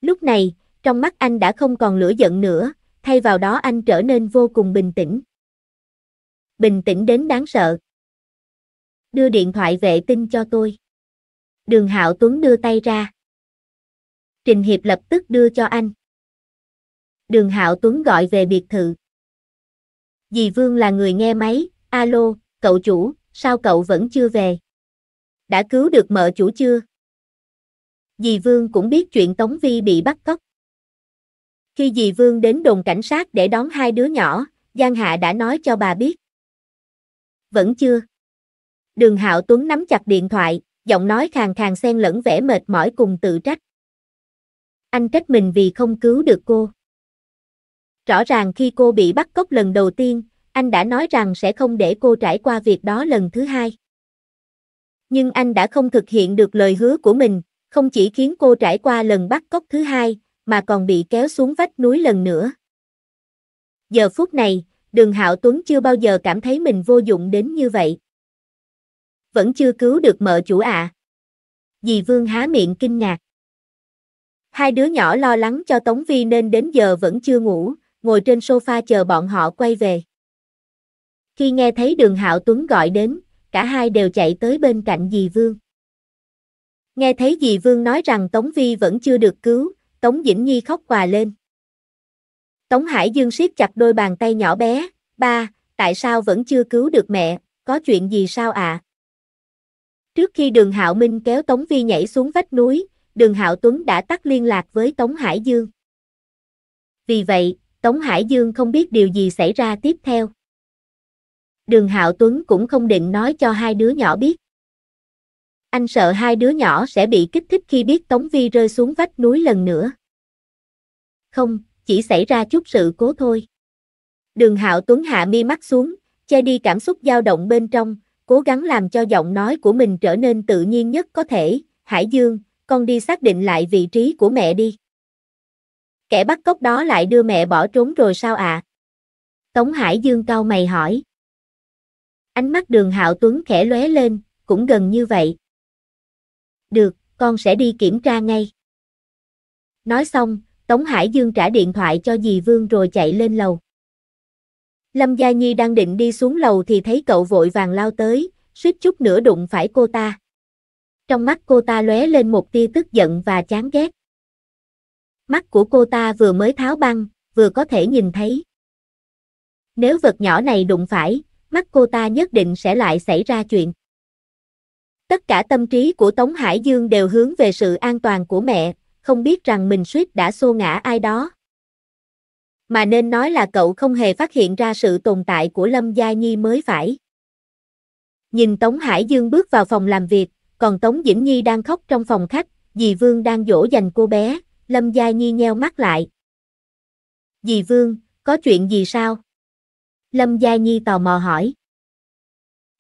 Lúc này, trong mắt anh đã không còn lửa giận nữa, thay vào đó anh trở nên vô cùng bình tĩnh. Bình tĩnh đến đáng sợ. Đưa điện thoại vệ tinh cho tôi. Đường Hạo Tuấn đưa tay ra. Trình Hiệp lập tức đưa cho anh đường hạo tuấn gọi về biệt thự. Dì Vương là người nghe máy, alo, cậu chủ, sao cậu vẫn chưa về? Đã cứu được mợ chủ chưa? Dì Vương cũng biết chuyện Tống Vi bị bắt cóc. Khi dì Vương đến đồn cảnh sát để đón hai đứa nhỏ, Giang Hạ đã nói cho bà biết. Vẫn chưa. Đường Hạo Tuấn nắm chặt điện thoại, giọng nói khàn khàn xen lẫn vẻ mệt mỏi cùng tự trách. Anh trách mình vì không cứu được cô. Rõ ràng khi cô bị bắt cóc lần đầu tiên, anh đã nói rằng sẽ không để cô trải qua việc đó lần thứ hai. Nhưng anh đã không thực hiện được lời hứa của mình, không chỉ khiến cô trải qua lần bắt cóc thứ hai, mà còn bị kéo xuống vách núi lần nữa. Giờ phút này, đường Hạo Tuấn chưa bao giờ cảm thấy mình vô dụng đến như vậy. Vẫn chưa cứu được mợ chủ ạ. À. Dì Vương há miệng kinh ngạc. Hai đứa nhỏ lo lắng cho Tống Vi nên đến giờ vẫn chưa ngủ, ngồi trên sofa chờ bọn họ quay về. Khi nghe thấy đường Hạo Tuấn gọi đến, cả hai đều chạy tới bên cạnh dì Vương. Nghe thấy dì Vương nói rằng Tống Vi vẫn chưa được cứu, Tống Dĩnh Nhi khóc quà lên. Tống Hải Dương siết chặt đôi bàn tay nhỏ bé, ba, tại sao vẫn chưa cứu được mẹ, có chuyện gì sao ạ? Trước khi đường Hạo Minh kéo Tống Vi nhảy xuống vách núi, đường Hạo Tuấn đã tắt liên lạc với Tống Hải Dương. Vì vậy, Tống Hải Dương không biết điều gì xảy ra tiếp theo. Đường Hạo Tuấn cũng không định nói cho hai đứa nhỏ biết. Anh sợ hai đứa nhỏ sẽ bị kích thích khi biết Tống Vi rơi xuống vách núi lần nữa. Không, chỉ xảy ra chút sự cố thôi. Đường Hạo Tuấn hạ mi mắt xuống, che đi cảm xúc dao động bên trong, cố gắng làm cho giọng nói của mình trở nên tự nhiên nhất có thể. Hải Dương, con đi xác định lại vị trí của mẹ đi. Kẻ bắt cóc đó lại đưa mẹ bỏ trốn rồi sao ạ? À? Tống Hải Dương cau mày hỏi. Ánh mắt đường Hạo Tuấn khẽ lóe lên, cũng gần như vậy. Được, con sẽ đi kiểm tra ngay. Nói xong, Tống Hải Dương trả điện thoại cho dì Vương rồi chạy lên lầu. Lâm Gia Nhi đang định đi xuống lầu thì thấy cậu vội vàng lao tới, suýt chút nữa đụng phải cô ta. Trong mắt cô ta lóe lên một tia tức giận và chán ghét mắt của cô ta vừa mới tháo băng, vừa có thể nhìn thấy. Nếu vật nhỏ này đụng phải, mắt cô ta nhất định sẽ lại xảy ra chuyện. Tất cả tâm trí của Tống Hải Dương đều hướng về sự an toàn của mẹ, không biết rằng mình suýt đã xô ngã ai đó. Mà nên nói là cậu không hề phát hiện ra sự tồn tại của Lâm Gia Nhi mới phải. Nhìn Tống Hải Dương bước vào phòng làm việc, còn Tống Dĩnh Nhi đang khóc trong phòng khách, dì Vương đang dỗ dành cô bé, Lâm Gia Nhi nheo mắt lại. Dì Vương, có chuyện gì sao? Lâm Gia Nhi tò mò hỏi.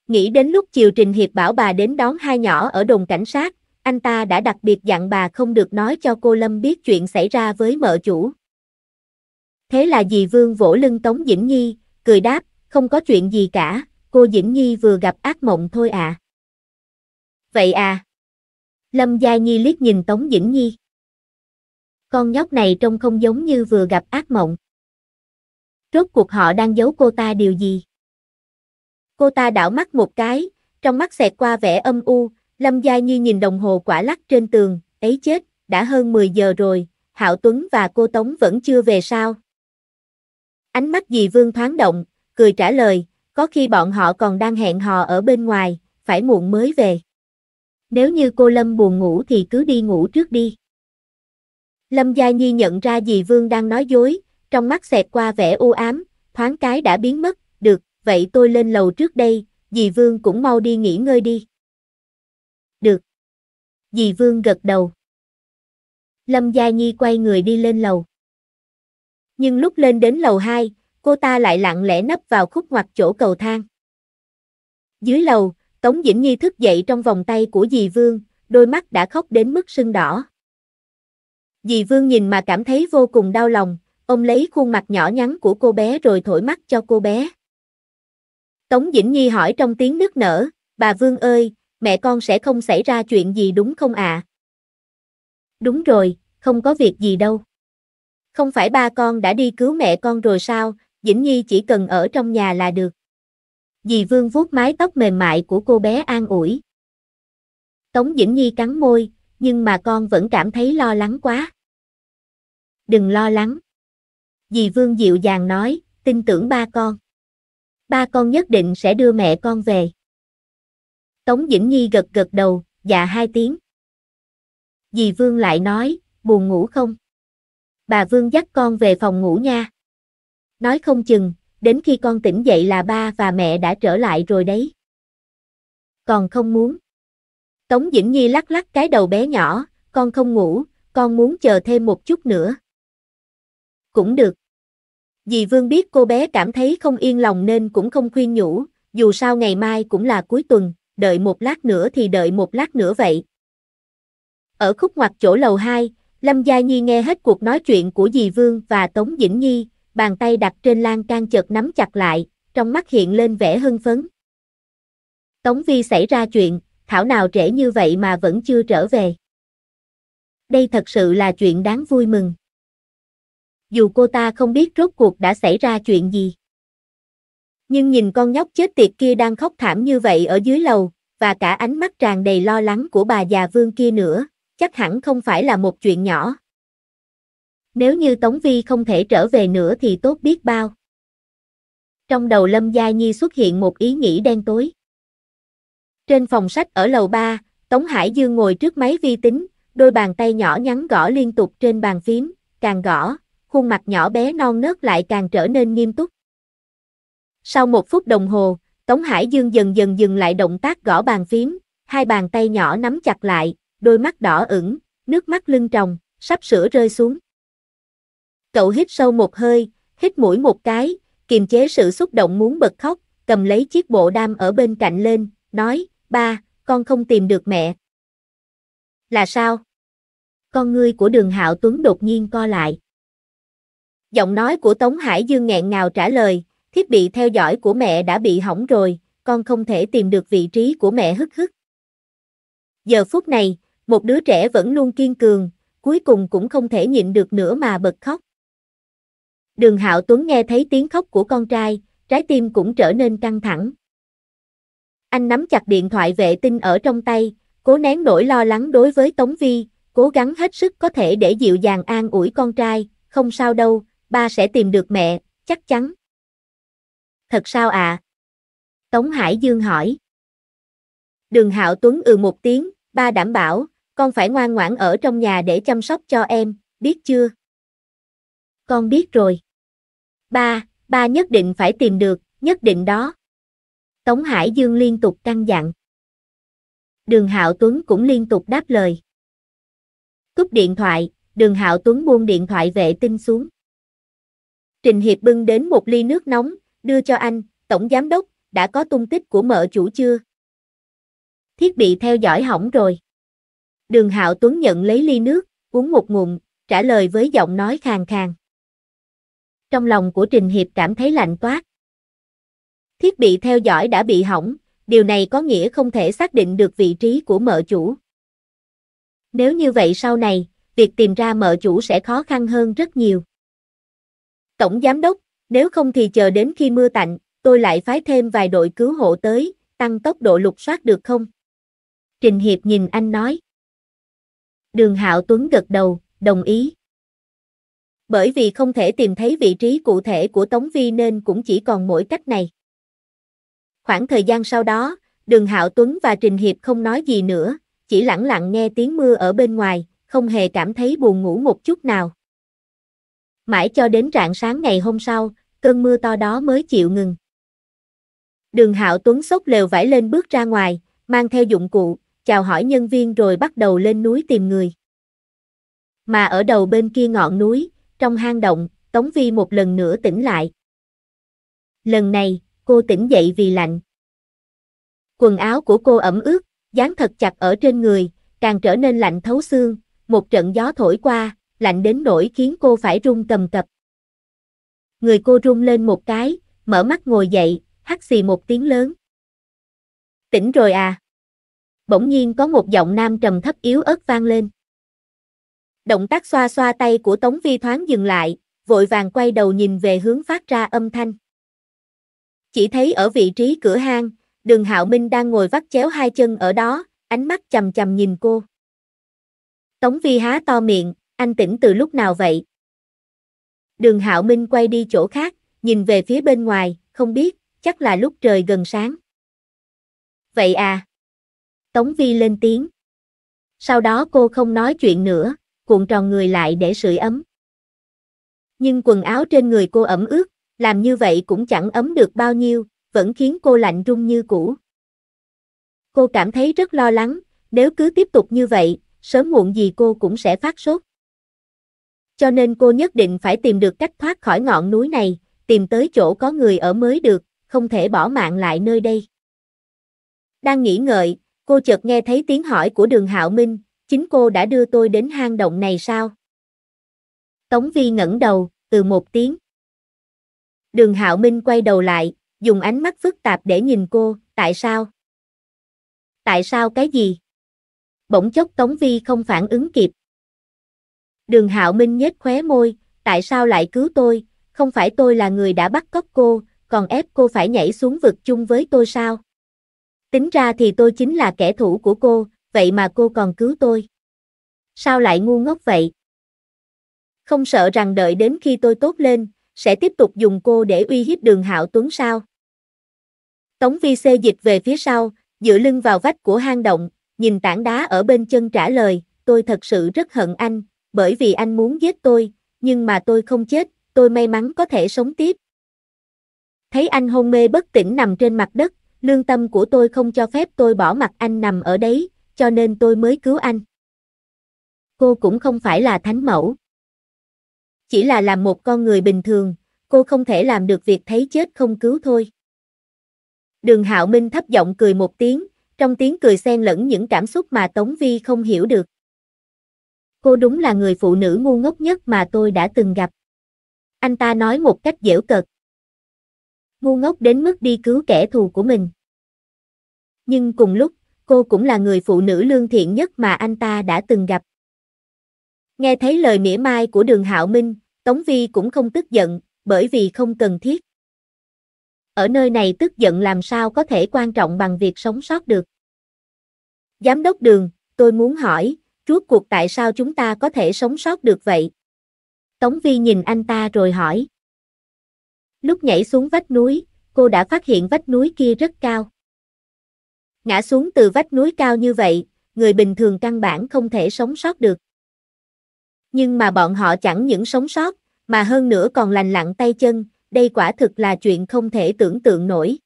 Nghĩ đến lúc chiều Trình Hiệp bảo bà đến đón hai nhỏ ở đồn cảnh sát, anh ta đã đặc biệt dặn bà không được nói cho cô Lâm biết chuyện xảy ra với mợ chủ. Thế là dì Vương vỗ lưng Tống Dĩnh Nhi, cười đáp, không có chuyện gì cả, cô Dĩnh Nhi vừa gặp ác mộng thôi ạ. À. Vậy à? Lâm Gia Nhi liếc nhìn Tống Dĩnh Nhi con nhóc này trông không giống như vừa gặp ác mộng. Rốt cuộc họ đang giấu cô ta điều gì? Cô ta đảo mắt một cái, trong mắt xẹt qua vẻ âm u, Lâm Gia Nhi nhìn đồng hồ quả lắc trên tường, ấy chết, đã hơn 10 giờ rồi, Hạo Tuấn và cô Tống vẫn chưa về sao. Ánh mắt dì Vương thoáng động, cười trả lời, có khi bọn họ còn đang hẹn hò ở bên ngoài, phải muộn mới về. Nếu như cô Lâm buồn ngủ thì cứ đi ngủ trước đi. Lâm Gia Nhi nhận ra dì Vương đang nói dối, trong mắt xẹt qua vẻ u ám, thoáng cái đã biến mất, được, vậy tôi lên lầu trước đây, dì Vương cũng mau đi nghỉ ngơi đi. Được. Dì Vương gật đầu. Lâm Gia Nhi quay người đi lên lầu. Nhưng lúc lên đến lầu 2, cô ta lại lặng lẽ nấp vào khúc ngoặt chỗ cầu thang. Dưới lầu, Tống Dĩnh Nhi thức dậy trong vòng tay của dì Vương, đôi mắt đã khóc đến mức sưng đỏ. Dì Vương nhìn mà cảm thấy vô cùng đau lòng, ông lấy khuôn mặt nhỏ nhắn của cô bé rồi thổi mắt cho cô bé. Tống Dĩnh Nhi hỏi trong tiếng nức nở, bà Vương ơi, mẹ con sẽ không xảy ra chuyện gì đúng không ạ? Đúng rồi, không có việc gì đâu. Không phải ba con đã đi cứu mẹ con rồi sao, Dĩnh Nhi chỉ cần ở trong nhà là được. Dì Vương vuốt mái tóc mềm mại của cô bé an ủi. Tống Dĩnh Nhi cắn môi, nhưng mà con vẫn cảm thấy lo lắng quá đừng lo lắng. Dì Vương dịu dàng nói, tin tưởng ba con. Ba con nhất định sẽ đưa mẹ con về. Tống Vĩnh Nhi gật gật đầu, dạ hai tiếng. Dì Vương lại nói, buồn ngủ không? Bà Vương dắt con về phòng ngủ nha. Nói không chừng, đến khi con tỉnh dậy là ba và mẹ đã trở lại rồi đấy. Còn không muốn. Tống Vĩnh Nhi lắc lắc cái đầu bé nhỏ, con không ngủ, con muốn chờ thêm một chút nữa cũng được. Dì Vương biết cô bé cảm thấy không yên lòng nên cũng không khuyên nhủ, dù sao ngày mai cũng là cuối tuần, đợi một lát nữa thì đợi một lát nữa vậy. Ở khúc ngoặt chỗ lầu 2, Lâm Gia Nhi nghe hết cuộc nói chuyện của dì Vương và Tống Dĩnh Nhi, bàn tay đặt trên lan can chợt nắm chặt lại, trong mắt hiện lên vẻ hưng phấn. Tống Vi xảy ra chuyện, thảo nào trễ như vậy mà vẫn chưa trở về. Đây thật sự là chuyện đáng vui mừng dù cô ta không biết rốt cuộc đã xảy ra chuyện gì. Nhưng nhìn con nhóc chết tiệt kia đang khóc thảm như vậy ở dưới lầu, và cả ánh mắt tràn đầy lo lắng của bà già vương kia nữa, chắc hẳn không phải là một chuyện nhỏ. Nếu như Tống Vi không thể trở về nữa thì tốt biết bao. Trong đầu Lâm Gia Nhi xuất hiện một ý nghĩ đen tối. Trên phòng sách ở lầu 3, Tống Hải Dương ngồi trước máy vi tính, đôi bàn tay nhỏ nhắn gõ liên tục trên bàn phím, càng gõ, khuôn mặt nhỏ bé non nớt lại càng trở nên nghiêm túc. Sau một phút đồng hồ, Tống Hải Dương dần dần dừng lại động tác gõ bàn phím, hai bàn tay nhỏ nắm chặt lại, đôi mắt đỏ ửng, nước mắt lưng tròng, sắp sửa rơi xuống. Cậu hít sâu một hơi, hít mũi một cái, kiềm chế sự xúc động muốn bật khóc, cầm lấy chiếc bộ đam ở bên cạnh lên, nói, ba, con không tìm được mẹ. Là sao? Con ngươi của đường hạo tuấn đột nhiên co lại. Giọng nói của Tống Hải Dương nghẹn ngào trả lời, thiết bị theo dõi của mẹ đã bị hỏng rồi, con không thể tìm được vị trí của mẹ hức hức. Giờ phút này, một đứa trẻ vẫn luôn kiên cường, cuối cùng cũng không thể nhịn được nữa mà bật khóc. Đường Hạo Tuấn nghe thấy tiếng khóc của con trai, trái tim cũng trở nên căng thẳng. Anh nắm chặt điện thoại vệ tinh ở trong tay, cố nén nỗi lo lắng đối với Tống Vi, cố gắng hết sức có thể để dịu dàng an ủi con trai, không sao đâu, ba sẽ tìm được mẹ, chắc chắn. Thật sao ạ? À? Tống Hải Dương hỏi. Đường Hạo Tuấn ừ một tiếng, ba đảm bảo, con phải ngoan ngoãn ở trong nhà để chăm sóc cho em, biết chưa? Con biết rồi. Ba, ba nhất định phải tìm được, nhất định đó. Tống Hải Dương liên tục căng dặn. Đường Hạo Tuấn cũng liên tục đáp lời. Cúp điện thoại, Đường Hạo Tuấn buông điện thoại vệ tinh xuống. Trình Hiệp bưng đến một ly nước nóng, đưa cho anh, tổng giám đốc, đã có tung tích của mợ chủ chưa? Thiết bị theo dõi hỏng rồi. Đường Hạo Tuấn nhận lấy ly nước, uống một ngụm, trả lời với giọng nói khàn khàn. Trong lòng của Trình Hiệp cảm thấy lạnh toát. Thiết bị theo dõi đã bị hỏng, điều này có nghĩa không thể xác định được vị trí của mợ chủ. Nếu như vậy sau này, việc tìm ra mợ chủ sẽ khó khăn hơn rất nhiều. Tổng Giám đốc, nếu không thì chờ đến khi mưa tạnh, tôi lại phái thêm vài đội cứu hộ tới, tăng tốc độ lục soát được không? Trình Hiệp nhìn anh nói. Đường Hạo Tuấn gật đầu, đồng ý. Bởi vì không thể tìm thấy vị trí cụ thể của Tống Vi nên cũng chỉ còn mỗi cách này. Khoảng thời gian sau đó, Đường Hạo Tuấn và Trình Hiệp không nói gì nữa, chỉ lặng lặng nghe tiếng mưa ở bên ngoài, không hề cảm thấy buồn ngủ một chút nào mãi cho đến rạng sáng ngày hôm sau, cơn mưa to đó mới chịu ngừng. Đường Hạo Tuấn xốc lều vải lên bước ra ngoài, mang theo dụng cụ, chào hỏi nhân viên rồi bắt đầu lên núi tìm người. Mà ở đầu bên kia ngọn núi, trong hang động, Tống Vi một lần nữa tỉnh lại. Lần này, cô tỉnh dậy vì lạnh. Quần áo của cô ẩm ướt, dán thật chặt ở trên người, càng trở nên lạnh thấu xương, một trận gió thổi qua, lạnh đến nỗi khiến cô phải run cầm cập. Người cô run lên một cái, mở mắt ngồi dậy, hắt xì một tiếng lớn. Tỉnh rồi à? Bỗng nhiên có một giọng nam trầm thấp yếu ớt vang lên. Động tác xoa xoa tay của Tống Vi thoáng dừng lại, vội vàng quay đầu nhìn về hướng phát ra âm thanh. Chỉ thấy ở vị trí cửa hang, đường Hạo Minh đang ngồi vắt chéo hai chân ở đó, ánh mắt chầm chầm nhìn cô. Tống Vi há to miệng, anh tỉnh từ lúc nào vậy? Đường Hạo Minh quay đi chỗ khác, nhìn về phía bên ngoài, không biết, chắc là lúc trời gần sáng. Vậy à? Tống Vi lên tiếng. Sau đó cô không nói chuyện nữa, cuộn tròn người lại để sưởi ấm. Nhưng quần áo trên người cô ẩm ướt, làm như vậy cũng chẳng ấm được bao nhiêu, vẫn khiến cô lạnh run như cũ. Cô cảm thấy rất lo lắng, nếu cứ tiếp tục như vậy, sớm muộn gì cô cũng sẽ phát sốt cho nên cô nhất định phải tìm được cách thoát khỏi ngọn núi này, tìm tới chỗ có người ở mới được, không thể bỏ mạng lại nơi đây. Đang nghĩ ngợi, cô chợt nghe thấy tiếng hỏi của đường Hạo Minh, chính cô đã đưa tôi đến hang động này sao? Tống Vi ngẩng đầu, từ một tiếng. Đường Hạo Minh quay đầu lại, dùng ánh mắt phức tạp để nhìn cô, tại sao? Tại sao cái gì? Bỗng chốc Tống Vi không phản ứng kịp, Đường Hạo Minh nhếch khóe môi, tại sao lại cứu tôi, không phải tôi là người đã bắt cóc cô, còn ép cô phải nhảy xuống vực chung với tôi sao? Tính ra thì tôi chính là kẻ thù của cô, vậy mà cô còn cứu tôi. Sao lại ngu ngốc vậy? Không sợ rằng đợi đến khi tôi tốt lên, sẽ tiếp tục dùng cô để uy hiếp đường Hạo Tuấn sao? Tống Vi Cê dịch về phía sau, dựa lưng vào vách của hang động, nhìn tảng đá ở bên chân trả lời, tôi thật sự rất hận anh, bởi vì anh muốn giết tôi, nhưng mà tôi không chết, tôi may mắn có thể sống tiếp. Thấy anh hôn mê bất tỉnh nằm trên mặt đất, lương tâm của tôi không cho phép tôi bỏ mặt anh nằm ở đấy, cho nên tôi mới cứu anh. Cô cũng không phải là thánh mẫu. Chỉ là làm một con người bình thường, cô không thể làm được việc thấy chết không cứu thôi. Đường Hạo Minh thấp giọng cười một tiếng, trong tiếng cười xen lẫn những cảm xúc mà Tống Vi không hiểu được. Cô đúng là người phụ nữ ngu ngốc nhất mà tôi đã từng gặp. Anh ta nói một cách dễ cợt. Ngu ngốc đến mức đi cứu kẻ thù của mình. Nhưng cùng lúc, cô cũng là người phụ nữ lương thiện nhất mà anh ta đã từng gặp. Nghe thấy lời mỉa mai của đường Hạo Minh, Tống Vi cũng không tức giận, bởi vì không cần thiết. Ở nơi này tức giận làm sao có thể quan trọng bằng việc sống sót được. Giám đốc đường, tôi muốn hỏi, rốt cuộc tại sao chúng ta có thể sống sót được vậy? Tống Vi nhìn anh ta rồi hỏi. Lúc nhảy xuống vách núi, cô đã phát hiện vách núi kia rất cao. Ngã xuống từ vách núi cao như vậy, người bình thường căn bản không thể sống sót được. Nhưng mà bọn họ chẳng những sống sót, mà hơn nữa còn lành lặn tay chân, đây quả thực là chuyện không thể tưởng tượng nổi.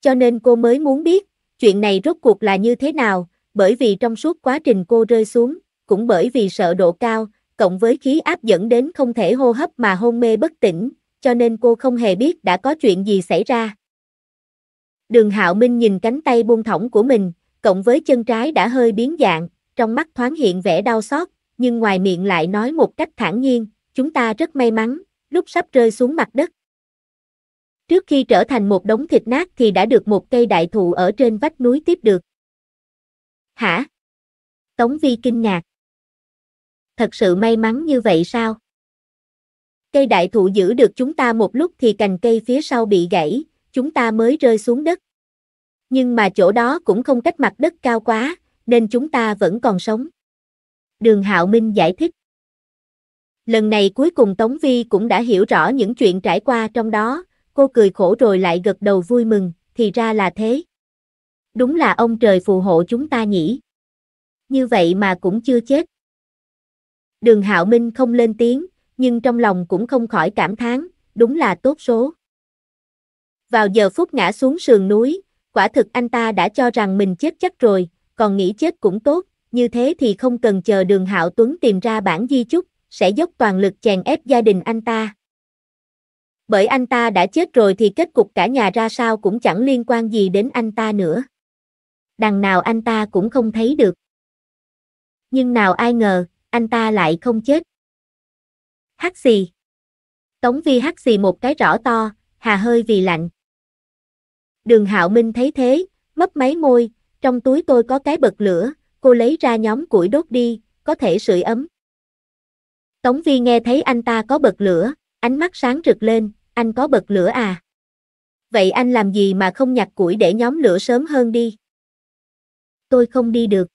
Cho nên cô mới muốn biết, chuyện này rốt cuộc là như thế nào, bởi vì trong suốt quá trình cô rơi xuống, cũng bởi vì sợ độ cao, cộng với khí áp dẫn đến không thể hô hấp mà hôn mê bất tỉnh, cho nên cô không hề biết đã có chuyện gì xảy ra. Đường Hạo Minh nhìn cánh tay buông thõng của mình, cộng với chân trái đã hơi biến dạng, trong mắt thoáng hiện vẻ đau xót, nhưng ngoài miệng lại nói một cách thản nhiên, chúng ta rất may mắn, lúc sắp rơi xuống mặt đất. Trước khi trở thành một đống thịt nát thì đã được một cây đại thụ ở trên vách núi tiếp được. Hả? Tống Vi kinh ngạc. Thật sự may mắn như vậy sao? Cây đại thụ giữ được chúng ta một lúc thì cành cây phía sau bị gãy, chúng ta mới rơi xuống đất. Nhưng mà chỗ đó cũng không cách mặt đất cao quá, nên chúng ta vẫn còn sống. Đường Hạo Minh giải thích. Lần này cuối cùng Tống Vi cũng đã hiểu rõ những chuyện trải qua trong đó, cô cười khổ rồi lại gật đầu vui mừng, thì ra là thế. Đúng là ông trời phù hộ chúng ta nhỉ. Như vậy mà cũng chưa chết. Đường Hạo Minh không lên tiếng, nhưng trong lòng cũng không khỏi cảm thán, đúng là tốt số. Vào giờ phút ngã xuống sườn núi, quả thực anh ta đã cho rằng mình chết chắc rồi, còn nghĩ chết cũng tốt, như thế thì không cần chờ đường Hạo Tuấn tìm ra bản di chúc, sẽ dốc toàn lực chèn ép gia đình anh ta. Bởi anh ta đã chết rồi thì kết cục cả nhà ra sao cũng chẳng liên quan gì đến anh ta nữa đằng nào anh ta cũng không thấy được. Nhưng nào ai ngờ, anh ta lại không chết. Hắc xì. Tống Vi hắc xì một cái rõ to, hà hơi vì lạnh. Đường Hạo Minh thấy thế, mấp máy môi, trong túi tôi có cái bật lửa, cô lấy ra nhóm củi đốt đi, có thể sưởi ấm. Tống Vi nghe thấy anh ta có bật lửa, ánh mắt sáng rực lên, anh có bật lửa à? Vậy anh làm gì mà không nhặt củi để nhóm lửa sớm hơn đi? tôi không đi được.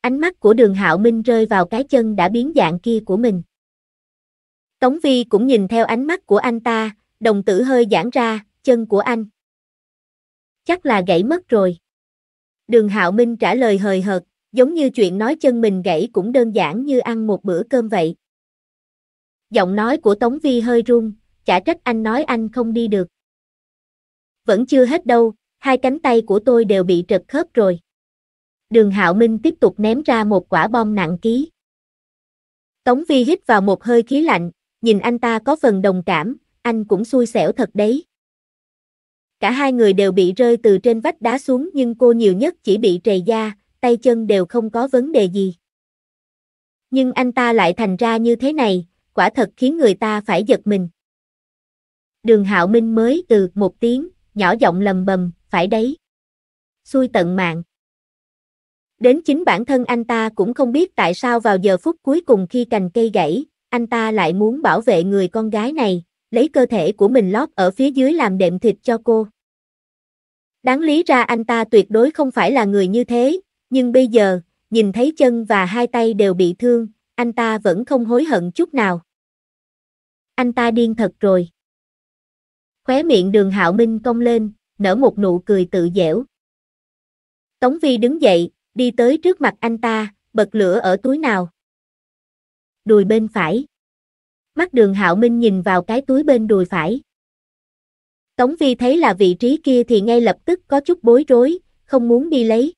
Ánh mắt của đường hạo minh rơi vào cái chân đã biến dạng kia của mình. Tống Vi cũng nhìn theo ánh mắt của anh ta, đồng tử hơi giãn ra, chân của anh. Chắc là gãy mất rồi. Đường hạo minh trả lời hời hợt, giống như chuyện nói chân mình gãy cũng đơn giản như ăn một bữa cơm vậy. Giọng nói của Tống Vi hơi run, chả trách anh nói anh không đi được. Vẫn chưa hết đâu, hai cánh tay của tôi đều bị trật khớp rồi đường hạo minh tiếp tục ném ra một quả bom nặng ký. Tống Vi hít vào một hơi khí lạnh, nhìn anh ta có phần đồng cảm, anh cũng xui xẻo thật đấy. Cả hai người đều bị rơi từ trên vách đá xuống nhưng cô nhiều nhất chỉ bị trầy da, tay chân đều không có vấn đề gì. Nhưng anh ta lại thành ra như thế này, quả thật khiến người ta phải giật mình. Đường Hạo Minh mới từ một tiếng, nhỏ giọng lầm bầm, phải đấy. Xui tận mạng. Đến chính bản thân anh ta cũng không biết tại sao vào giờ phút cuối cùng khi cành cây gãy, anh ta lại muốn bảo vệ người con gái này, lấy cơ thể của mình lót ở phía dưới làm đệm thịt cho cô. Đáng lý ra anh ta tuyệt đối không phải là người như thế, nhưng bây giờ, nhìn thấy chân và hai tay đều bị thương, anh ta vẫn không hối hận chút nào. Anh ta điên thật rồi. Khóe miệng đường hạo minh cong lên, nở một nụ cười tự dễu. Tống Vi đứng dậy, đi tới trước mặt anh ta, bật lửa ở túi nào. Đùi bên phải. Mắt đường hạo minh nhìn vào cái túi bên đùi phải. Tống Vi thấy là vị trí kia thì ngay lập tức có chút bối rối, không muốn đi lấy.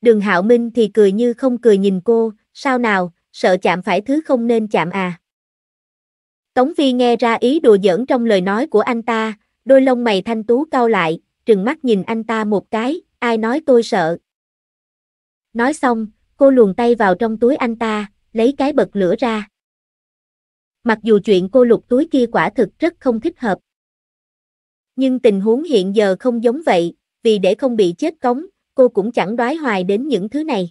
Đường hạo minh thì cười như không cười nhìn cô, sao nào, sợ chạm phải thứ không nên chạm à. Tống Vi nghe ra ý đùa giỡn trong lời nói của anh ta, đôi lông mày thanh tú cau lại, trừng mắt nhìn anh ta một cái, ai nói tôi sợ, Nói xong, cô luồn tay vào trong túi anh ta, lấy cái bật lửa ra. Mặc dù chuyện cô lục túi kia quả thực rất không thích hợp. Nhưng tình huống hiện giờ không giống vậy, vì để không bị chết cống, cô cũng chẳng đoái hoài đến những thứ này.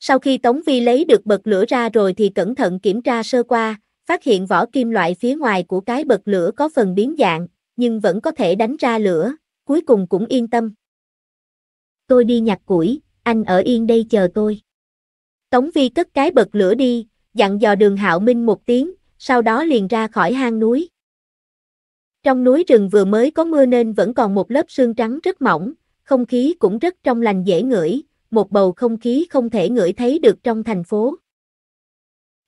Sau khi Tống Vi lấy được bật lửa ra rồi thì cẩn thận kiểm tra sơ qua, phát hiện vỏ kim loại phía ngoài của cái bật lửa có phần biến dạng, nhưng vẫn có thể đánh ra lửa, cuối cùng cũng yên tâm. Tôi đi nhặt củi, anh ở yên đây chờ tôi. Tống Vi cất cái bật lửa đi, dặn dò đường hạo minh một tiếng, sau đó liền ra khỏi hang núi. Trong núi rừng vừa mới có mưa nên vẫn còn một lớp sương trắng rất mỏng, không khí cũng rất trong lành dễ ngửi, một bầu không khí không thể ngửi thấy được trong thành phố.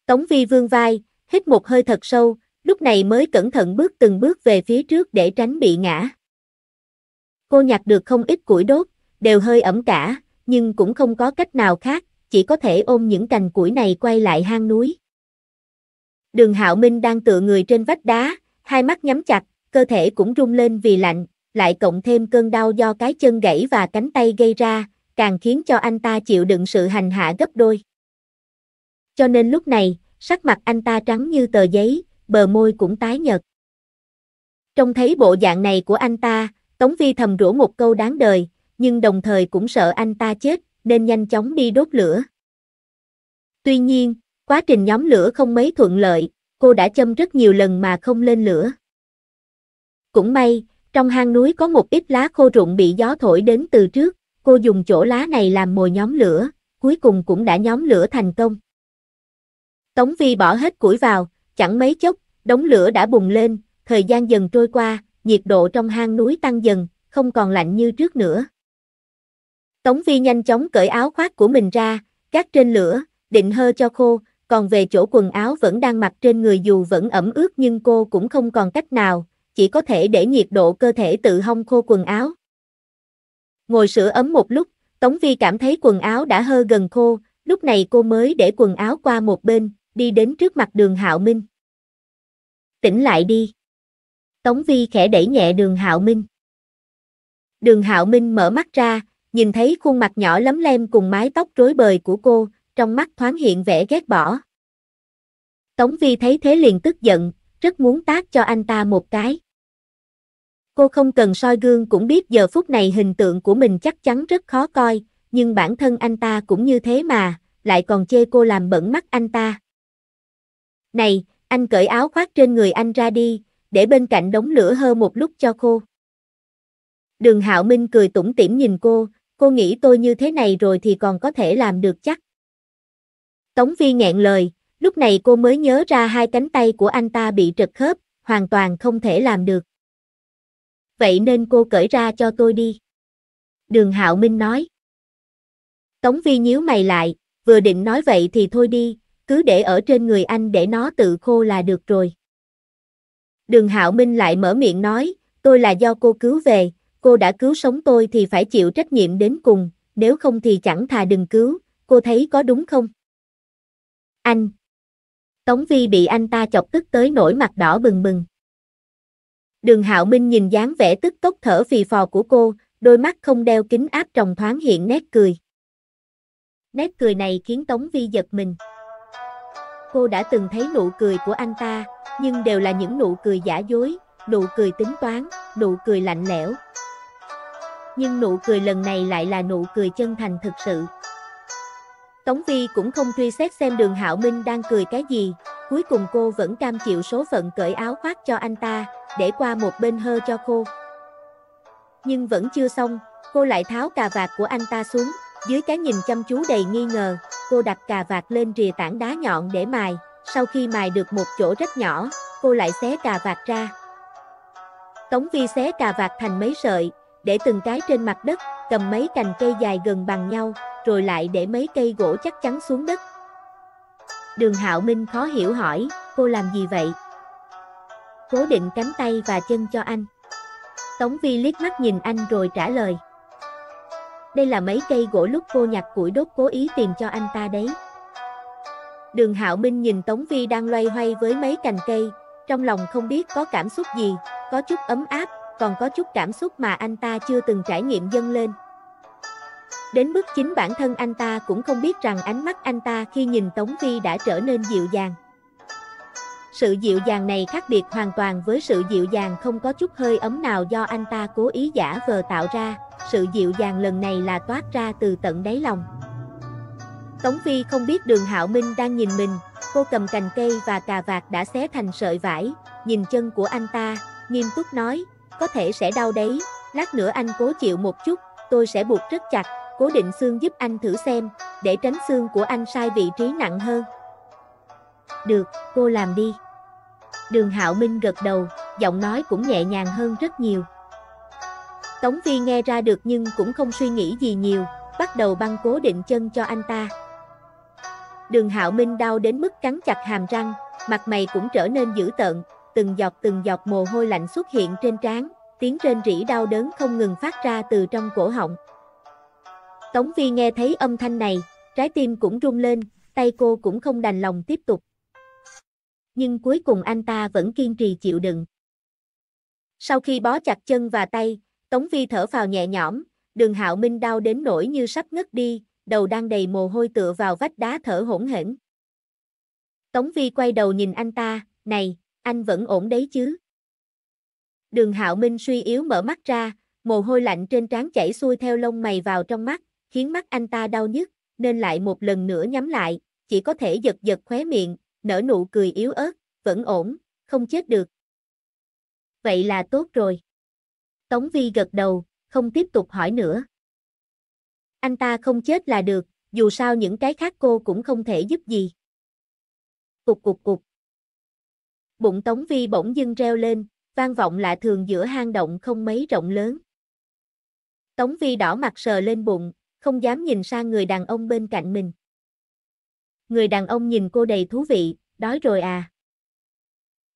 Tống Vi vương vai, hít một hơi thật sâu, lúc này mới cẩn thận bước từng bước về phía trước để tránh bị ngã. Cô nhặt được không ít củi đốt, đều hơi ẩm cả, nhưng cũng không có cách nào khác, chỉ có thể ôm những cành củi này quay lại hang núi. Đường Hạo Minh đang tựa người trên vách đá, hai mắt nhắm chặt, cơ thể cũng rung lên vì lạnh, lại cộng thêm cơn đau do cái chân gãy và cánh tay gây ra, càng khiến cho anh ta chịu đựng sự hành hạ gấp đôi. Cho nên lúc này, sắc mặt anh ta trắng như tờ giấy, bờ môi cũng tái nhợt. Trông thấy bộ dạng này của anh ta, Tống Vi thầm rủa một câu đáng đời, nhưng đồng thời cũng sợ anh ta chết, nên nhanh chóng đi đốt lửa. Tuy nhiên, quá trình nhóm lửa không mấy thuận lợi, cô đã châm rất nhiều lần mà không lên lửa. Cũng may, trong hang núi có một ít lá khô rụng bị gió thổi đến từ trước, cô dùng chỗ lá này làm mồi nhóm lửa, cuối cùng cũng đã nhóm lửa thành công. Tống Vi bỏ hết củi vào, chẳng mấy chốc, đống lửa đã bùng lên, thời gian dần trôi qua, nhiệt độ trong hang núi tăng dần, không còn lạnh như trước nữa. Tống Vi nhanh chóng cởi áo khoác của mình ra, gác trên lửa, định hơ cho khô, còn về chỗ quần áo vẫn đang mặc trên người dù vẫn ẩm ướt nhưng cô cũng không còn cách nào, chỉ có thể để nhiệt độ cơ thể tự hong khô quần áo. Ngồi sửa ấm một lúc, Tống Vi cảm thấy quần áo đã hơ gần khô, lúc này cô mới để quần áo qua một bên, đi đến trước mặt đường Hạo Minh. Tỉnh lại đi. Tống Vi khẽ đẩy nhẹ đường Hạo Minh. Đường Hạo Minh mở mắt ra, nhìn thấy khuôn mặt nhỏ lấm lem cùng mái tóc rối bời của cô, trong mắt thoáng hiện vẻ ghét bỏ. Tống Vi thấy thế liền tức giận, rất muốn tác cho anh ta một cái. Cô không cần soi gương cũng biết giờ phút này hình tượng của mình chắc chắn rất khó coi, nhưng bản thân anh ta cũng như thế mà, lại còn chê cô làm bẩn mắt anh ta. Này, anh cởi áo khoác trên người anh ra đi, để bên cạnh đống lửa hơ một lúc cho cô. Đường Hạo Minh cười tủm tỉm nhìn cô, cô nghĩ tôi như thế này rồi thì còn có thể làm được chắc. Tống Vi nghẹn lời, lúc này cô mới nhớ ra hai cánh tay của anh ta bị trật khớp, hoàn toàn không thể làm được. Vậy nên cô cởi ra cho tôi đi. Đường Hạo Minh nói. Tống Vi nhíu mày lại, vừa định nói vậy thì thôi đi, cứ để ở trên người anh để nó tự khô là được rồi. Đường Hạo Minh lại mở miệng nói, tôi là do cô cứu về, cô đã cứu sống tôi thì phải chịu trách nhiệm đến cùng, nếu không thì chẳng thà đừng cứu, cô thấy có đúng không? Anh Tống Vi bị anh ta chọc tức tới nổi mặt đỏ bừng bừng. Đường Hạo Minh nhìn dáng vẻ tức tốc thở phì phò của cô, đôi mắt không đeo kính áp tròng thoáng hiện nét cười. Nét cười này khiến Tống Vi giật mình. Cô đã từng thấy nụ cười của anh ta, nhưng đều là những nụ cười giả dối, nụ cười tính toán, nụ cười lạnh lẽo, nhưng nụ cười lần này lại là nụ cười chân thành thực sự. Tống Vi cũng không truy xét xem đường Hạo Minh đang cười cái gì, cuối cùng cô vẫn cam chịu số phận cởi áo khoác cho anh ta, để qua một bên hơ cho cô. Nhưng vẫn chưa xong, cô lại tháo cà vạt của anh ta xuống, dưới cái nhìn chăm chú đầy nghi ngờ, cô đặt cà vạt lên rìa tảng đá nhọn để mài, sau khi mài được một chỗ rất nhỏ, cô lại xé cà vạt ra. Tống Vi xé cà vạt thành mấy sợi, để từng cái trên mặt đất, cầm mấy cành cây dài gần bằng nhau, rồi lại để mấy cây gỗ chắc chắn xuống đất. Đường Hạo Minh khó hiểu hỏi, cô làm gì vậy? Cố định cánh tay và chân cho anh. Tống Vi liếc mắt nhìn anh rồi trả lời. Đây là mấy cây gỗ lúc cô nhặt củi đốt cố ý tìm cho anh ta đấy. Đường Hạo Minh nhìn Tống Vi đang loay hoay với mấy cành cây, trong lòng không biết có cảm xúc gì, có chút ấm áp, còn có chút cảm xúc mà anh ta chưa từng trải nghiệm dâng lên. Đến bước chính bản thân anh ta cũng không biết rằng ánh mắt anh ta khi nhìn Tống vi đã trở nên dịu dàng. Sự dịu dàng này khác biệt hoàn toàn với sự dịu dàng không có chút hơi ấm nào do anh ta cố ý giả vờ tạo ra, sự dịu dàng lần này là toát ra từ tận đáy lòng. Tống Phi không biết đường Hạo Minh đang nhìn mình, cô cầm cành cây và cà vạt đã xé thành sợi vải, nhìn chân của anh ta, nghiêm túc nói, có thể sẽ đau đấy. Lát nữa anh cố chịu một chút, tôi sẽ buộc rất chặt, cố định xương giúp anh thử xem, để tránh xương của anh sai vị trí nặng hơn. Được, cô làm đi. Đường Hạo Minh gật đầu, giọng nói cũng nhẹ nhàng hơn rất nhiều. Tống Phi nghe ra được nhưng cũng không suy nghĩ gì nhiều, bắt đầu băng cố định chân cho anh ta. Đường Hạo Minh đau đến mức cắn chặt hàm răng, mặt mày cũng trở nên dữ tợn, từng giọt từng giọt mồ hôi lạnh xuất hiện trên trán, tiếng trên rỉ đau đớn không ngừng phát ra từ trong cổ họng. Tống Vi nghe thấy âm thanh này, trái tim cũng rung lên, tay cô cũng không đành lòng tiếp tục. Nhưng cuối cùng anh ta vẫn kiên trì chịu đựng. Sau khi bó chặt chân và tay, Tống Vi thở vào nhẹ nhõm, đường hạo minh đau đến nỗi như sắp ngất đi, đầu đang đầy mồ hôi tựa vào vách đá thở hỗn hển. Tống Vi quay đầu nhìn anh ta, này, anh vẫn ổn đấy chứ. Đường Hạo Minh suy yếu mở mắt ra, mồ hôi lạnh trên trán chảy xuôi theo lông mày vào trong mắt, khiến mắt anh ta đau nhức, nên lại một lần nữa nhắm lại, chỉ có thể giật giật khóe miệng, nở nụ cười yếu ớt, vẫn ổn, không chết được. Vậy là tốt rồi. Tống Vi gật đầu, không tiếp tục hỏi nữa. Anh ta không chết là được, dù sao những cái khác cô cũng không thể giúp gì. Cục cục cục bụng Tống Vi bỗng dưng reo lên, vang vọng lạ thường giữa hang động không mấy rộng lớn. Tống Vi đỏ mặt sờ lên bụng, không dám nhìn sang người đàn ông bên cạnh mình. Người đàn ông nhìn cô đầy thú vị, đói rồi à.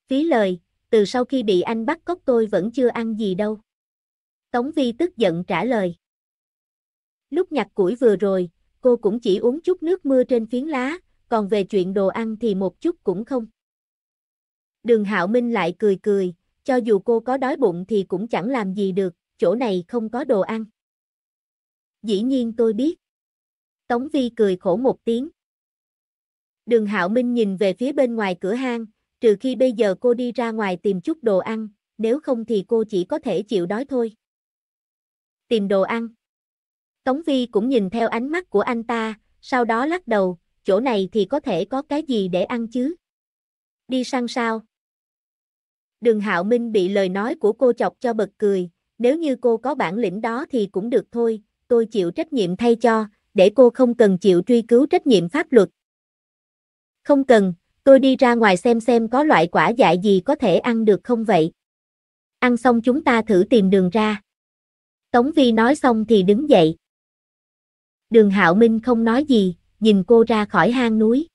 Phí lời, từ sau khi bị anh bắt cóc tôi vẫn chưa ăn gì đâu. Tống Vi tức giận trả lời. Lúc nhặt củi vừa rồi, cô cũng chỉ uống chút nước mưa trên phiến lá, còn về chuyện đồ ăn thì một chút cũng không. Đường Hạo Minh lại cười cười, cho dù cô có đói bụng thì cũng chẳng làm gì được, chỗ này không có đồ ăn. Dĩ nhiên tôi biết. Tống Vi cười khổ một tiếng. Đường Hạo Minh nhìn về phía bên ngoài cửa hang, trừ khi bây giờ cô đi ra ngoài tìm chút đồ ăn, nếu không thì cô chỉ có thể chịu đói thôi. Tìm đồ ăn. Tống Vi cũng nhìn theo ánh mắt của anh ta, sau đó lắc đầu, chỗ này thì có thể có cái gì để ăn chứ. Đi săn sao? Đường Hạo Minh bị lời nói của cô chọc cho bật cười, nếu như cô có bản lĩnh đó thì cũng được thôi, tôi chịu trách nhiệm thay cho, để cô không cần chịu truy cứu trách nhiệm pháp luật. Không cần, tôi đi ra ngoài xem xem có loại quả dại gì có thể ăn được không vậy. Ăn xong chúng ta thử tìm đường ra. Tống Vi nói xong thì đứng dậy. Đường Hạo Minh không nói gì, nhìn cô ra khỏi hang núi.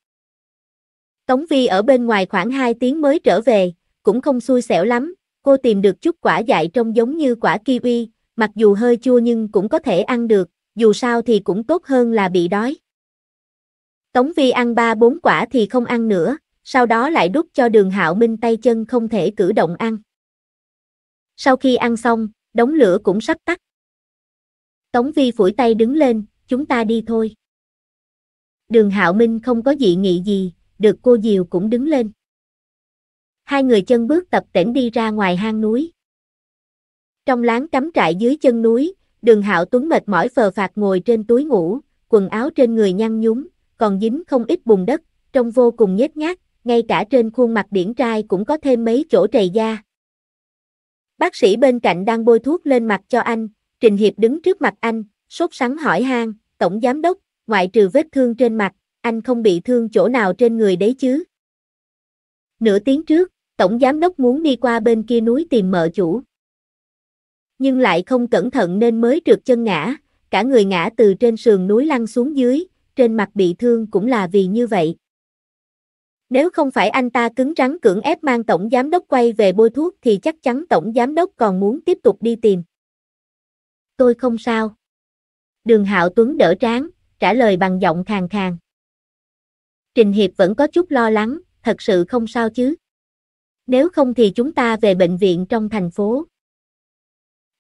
Tống Vi ở bên ngoài khoảng 2 tiếng mới trở về, cũng không xui xẻo lắm, cô tìm được chút quả dại trông giống như quả kiwi, mặc dù hơi chua nhưng cũng có thể ăn được, dù sao thì cũng tốt hơn là bị đói. Tống Vi ăn 3-4 quả thì không ăn nữa, sau đó lại đút cho đường hạo minh tay chân không thể cử động ăn. Sau khi ăn xong, đống lửa cũng sắp tắt. Tống Vi phủi tay đứng lên, chúng ta đi thôi. Đường hạo minh không có dị nghị gì, được cô Diều cũng đứng lên hai người chân bước tập tễnh đi ra ngoài hang núi. Trong láng cắm trại dưới chân núi, đường hạo tuấn mệt mỏi phờ phạt ngồi trên túi ngủ, quần áo trên người nhăn nhúm, còn dính không ít bùn đất, trông vô cùng nhếch nhác, ngay cả trên khuôn mặt điển trai cũng có thêm mấy chỗ trầy da. Bác sĩ bên cạnh đang bôi thuốc lên mặt cho anh, Trình Hiệp đứng trước mặt anh, sốt sắng hỏi han, tổng giám đốc, ngoại trừ vết thương trên mặt, anh không bị thương chỗ nào trên người đấy chứ? Nửa tiếng trước, tổng giám đốc muốn đi qua bên kia núi tìm mợ chủ. Nhưng lại không cẩn thận nên mới trượt chân ngã, cả người ngã từ trên sườn núi lăn xuống dưới, trên mặt bị thương cũng là vì như vậy. Nếu không phải anh ta cứng rắn cưỡng ép mang tổng giám đốc quay về bôi thuốc thì chắc chắn tổng giám đốc còn muốn tiếp tục đi tìm. Tôi không sao. Đường Hạo Tuấn đỡ tráng, trả lời bằng giọng khàn khàn. Trình Hiệp vẫn có chút lo lắng, thật sự không sao chứ nếu không thì chúng ta về bệnh viện trong thành phố.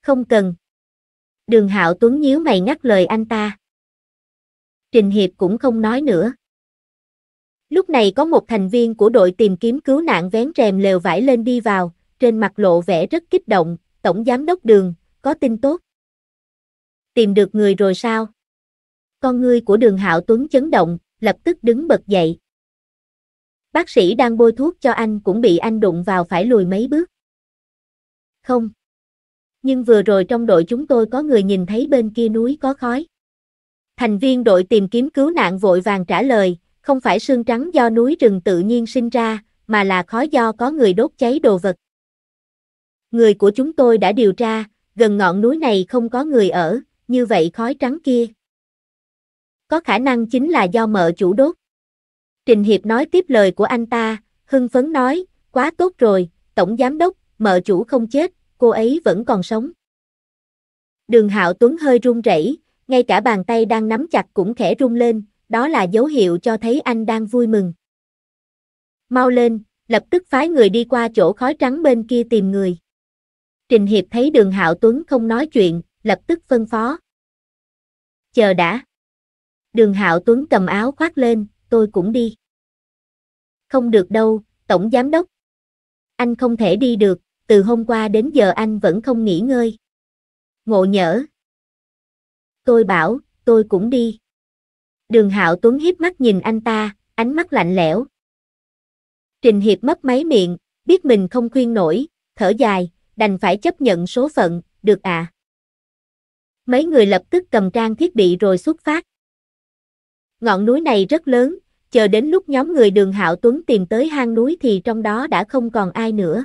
Không cần. Đường Hạo Tuấn nhíu mày ngắt lời anh ta. Trình Hiệp cũng không nói nữa. Lúc này có một thành viên của đội tìm kiếm cứu nạn vén rèm lều vải lên đi vào, trên mặt lộ vẻ rất kích động, Tổng Giám đốc Đường, có tin tốt. Tìm được người rồi sao? Con ngươi của Đường Hạo Tuấn chấn động, lập tức đứng bật dậy. Bác sĩ đang bôi thuốc cho anh cũng bị anh đụng vào phải lùi mấy bước. Không. Nhưng vừa rồi trong đội chúng tôi có người nhìn thấy bên kia núi có khói. Thành viên đội tìm kiếm cứu nạn vội vàng trả lời, không phải sương trắng do núi rừng tự nhiên sinh ra, mà là khói do có người đốt cháy đồ vật. Người của chúng tôi đã điều tra, gần ngọn núi này không có người ở, như vậy khói trắng kia. Có khả năng chính là do mợ chủ đốt. Trình Hiệp nói tiếp lời của anh ta, hưng phấn nói, quá tốt rồi, tổng giám đốc, mợ chủ không chết, cô ấy vẫn còn sống. Đường Hạo Tuấn hơi run rẩy, ngay cả bàn tay đang nắm chặt cũng khẽ run lên, đó là dấu hiệu cho thấy anh đang vui mừng. Mau lên, lập tức phái người đi qua chỗ khói trắng bên kia tìm người. Trình Hiệp thấy đường Hạo Tuấn không nói chuyện, lập tức phân phó. Chờ đã. Đường Hạo Tuấn cầm áo khoác lên, tôi cũng đi không được đâu, tổng giám đốc. Anh không thể đi được, từ hôm qua đến giờ anh vẫn không nghỉ ngơi. Ngộ nhở. Tôi bảo, tôi cũng đi. Đường Hạo Tuấn hiếp mắt nhìn anh ta, ánh mắt lạnh lẽo. Trình Hiệp mất máy miệng, biết mình không khuyên nổi, thở dài, đành phải chấp nhận số phận, được à. Mấy người lập tức cầm trang thiết bị rồi xuất phát. Ngọn núi này rất lớn, chờ đến lúc nhóm người đường hạo tuấn tìm tới hang núi thì trong đó đã không còn ai nữa.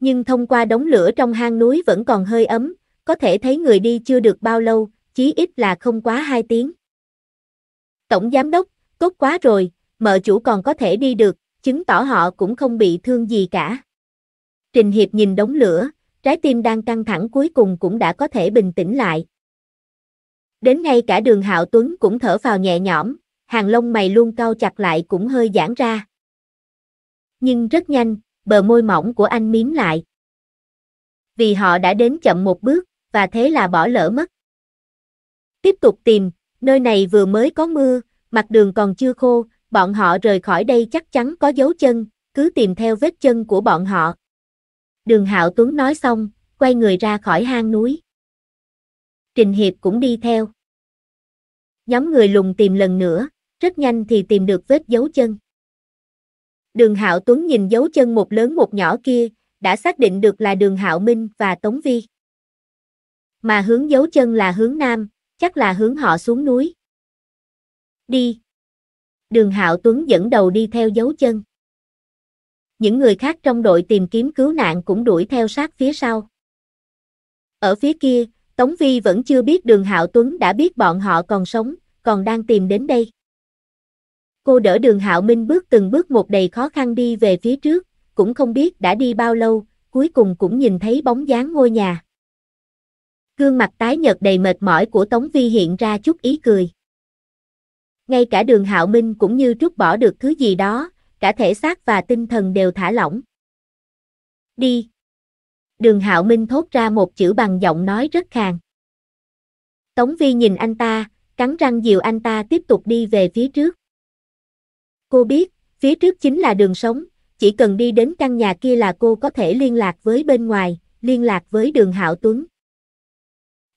Nhưng thông qua đống lửa trong hang núi vẫn còn hơi ấm, có thể thấy người đi chưa được bao lâu, chí ít là không quá 2 tiếng. Tổng giám đốc, tốt quá rồi, mợ chủ còn có thể đi được, chứng tỏ họ cũng không bị thương gì cả. Trình Hiệp nhìn đống lửa, trái tim đang căng thẳng cuối cùng cũng đã có thể bình tĩnh lại. Đến ngay cả đường Hạo Tuấn cũng thở vào nhẹ nhõm, hàng lông mày luôn cau chặt lại cũng hơi giãn ra. Nhưng rất nhanh, bờ môi mỏng của anh miếm lại. Vì họ đã đến chậm một bước, và thế là bỏ lỡ mất. Tiếp tục tìm, nơi này vừa mới có mưa, mặt đường còn chưa khô, bọn họ rời khỏi đây chắc chắn có dấu chân, cứ tìm theo vết chân của bọn họ. Đường Hạo Tuấn nói xong, quay người ra khỏi hang núi. Trình Hiệp cũng đi theo. Nhóm người lùng tìm lần nữa, rất nhanh thì tìm được vết dấu chân. Đường Hạo Tuấn nhìn dấu chân một lớn một nhỏ kia, đã xác định được là đường Hạo Minh và Tống Vi. Mà hướng dấu chân là hướng nam, chắc là hướng họ xuống núi. Đi. Đường Hạo Tuấn dẫn đầu đi theo dấu chân. Những người khác trong đội tìm kiếm cứu nạn cũng đuổi theo sát phía sau. Ở phía kia, Tống Vi vẫn chưa biết đường Hạo Tuấn đã biết bọn họ còn sống, còn đang tìm đến đây. Cô đỡ đường Hạo Minh bước từng bước một đầy khó khăn đi về phía trước, cũng không biết đã đi bao lâu, cuối cùng cũng nhìn thấy bóng dáng ngôi nhà. Gương mặt tái nhợt đầy mệt mỏi của Tống Vi hiện ra chút ý cười. Ngay cả đường Hạo Minh cũng như trút bỏ được thứ gì đó, cả thể xác và tinh thần đều thả lỏng. Đi. Đường Hạo Minh thốt ra một chữ bằng giọng nói rất khàn. Tống Vi nhìn anh ta, cắn răng dìu anh ta tiếp tục đi về phía trước. Cô biết, phía trước chính là đường sống, chỉ cần đi đến căn nhà kia là cô có thể liên lạc với bên ngoài, liên lạc với đường Hạo Tuấn.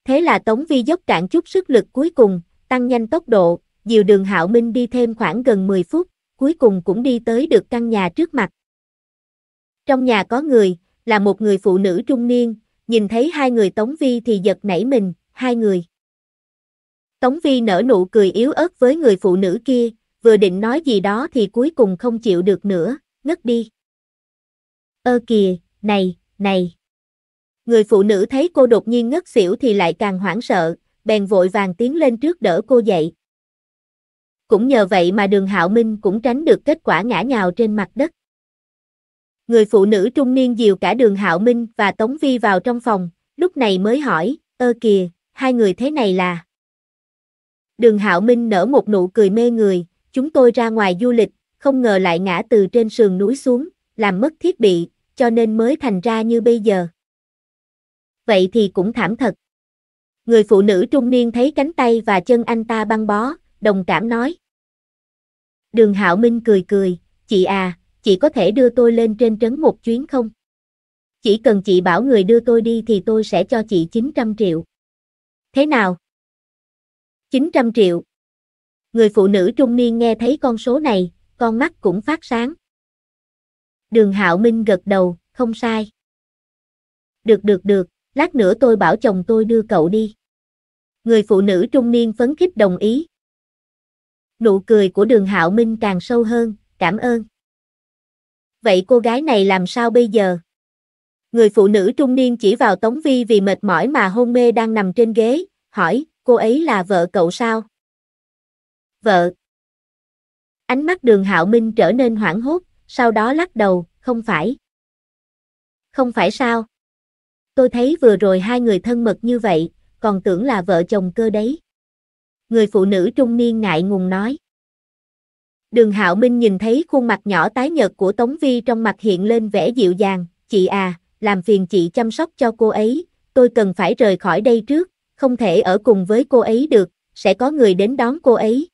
Thế là Tống Vi dốc cạn chút sức lực cuối cùng, tăng nhanh tốc độ, dìu đường Hạo Minh đi thêm khoảng gần 10 phút, cuối cùng cũng đi tới được căn nhà trước mặt. Trong nhà có người, là một người phụ nữ trung niên, nhìn thấy hai người Tống Vi thì giật nảy mình, hai người. Tống Vi nở nụ cười yếu ớt với người phụ nữ kia, vừa định nói gì đó thì cuối cùng không chịu được nữa, ngất đi. Ơ kìa, này, này. Người phụ nữ thấy cô đột nhiên ngất xỉu thì lại càng hoảng sợ, bèn vội vàng tiến lên trước đỡ cô dậy. Cũng nhờ vậy mà đường Hạo Minh cũng tránh được kết quả ngã nhào trên mặt đất. Người phụ nữ trung niên dìu cả đường Hạo Minh và Tống Vi vào trong phòng, lúc này mới hỏi, ơ kìa, hai người thế này là... Đường Hạo Minh nở một nụ cười mê người, chúng tôi ra ngoài du lịch, không ngờ lại ngã từ trên sườn núi xuống, làm mất thiết bị, cho nên mới thành ra như bây giờ. Vậy thì cũng thảm thật. Người phụ nữ trung niên thấy cánh tay và chân anh ta băng bó, đồng cảm nói. Đường Hạo Minh cười cười, chị à, chị có thể đưa tôi lên trên trấn một chuyến không? Chỉ cần chị bảo người đưa tôi đi thì tôi sẽ cho chị 900 triệu. Thế nào? 900 triệu, Người phụ nữ trung niên nghe thấy con số này, con mắt cũng phát sáng. Đường Hạo Minh gật đầu, không sai. Được được được, lát nữa tôi bảo chồng tôi đưa cậu đi. Người phụ nữ trung niên phấn khích đồng ý. Nụ cười của đường Hạo Minh càng sâu hơn, cảm ơn. Vậy cô gái này làm sao bây giờ? Người phụ nữ trung niên chỉ vào Tống Vi vì mệt mỏi mà hôn mê đang nằm trên ghế, hỏi, cô ấy là vợ cậu sao? vợ. Ánh mắt đường hạo minh trở nên hoảng hốt, sau đó lắc đầu, không phải. Không phải sao? Tôi thấy vừa rồi hai người thân mật như vậy, còn tưởng là vợ chồng cơ đấy. Người phụ nữ trung niên ngại ngùng nói. Đường Hạo Minh nhìn thấy khuôn mặt nhỏ tái nhợt của Tống Vi trong mặt hiện lên vẻ dịu dàng, chị à, làm phiền chị chăm sóc cho cô ấy, tôi cần phải rời khỏi đây trước, không thể ở cùng với cô ấy được, sẽ có người đến đón cô ấy.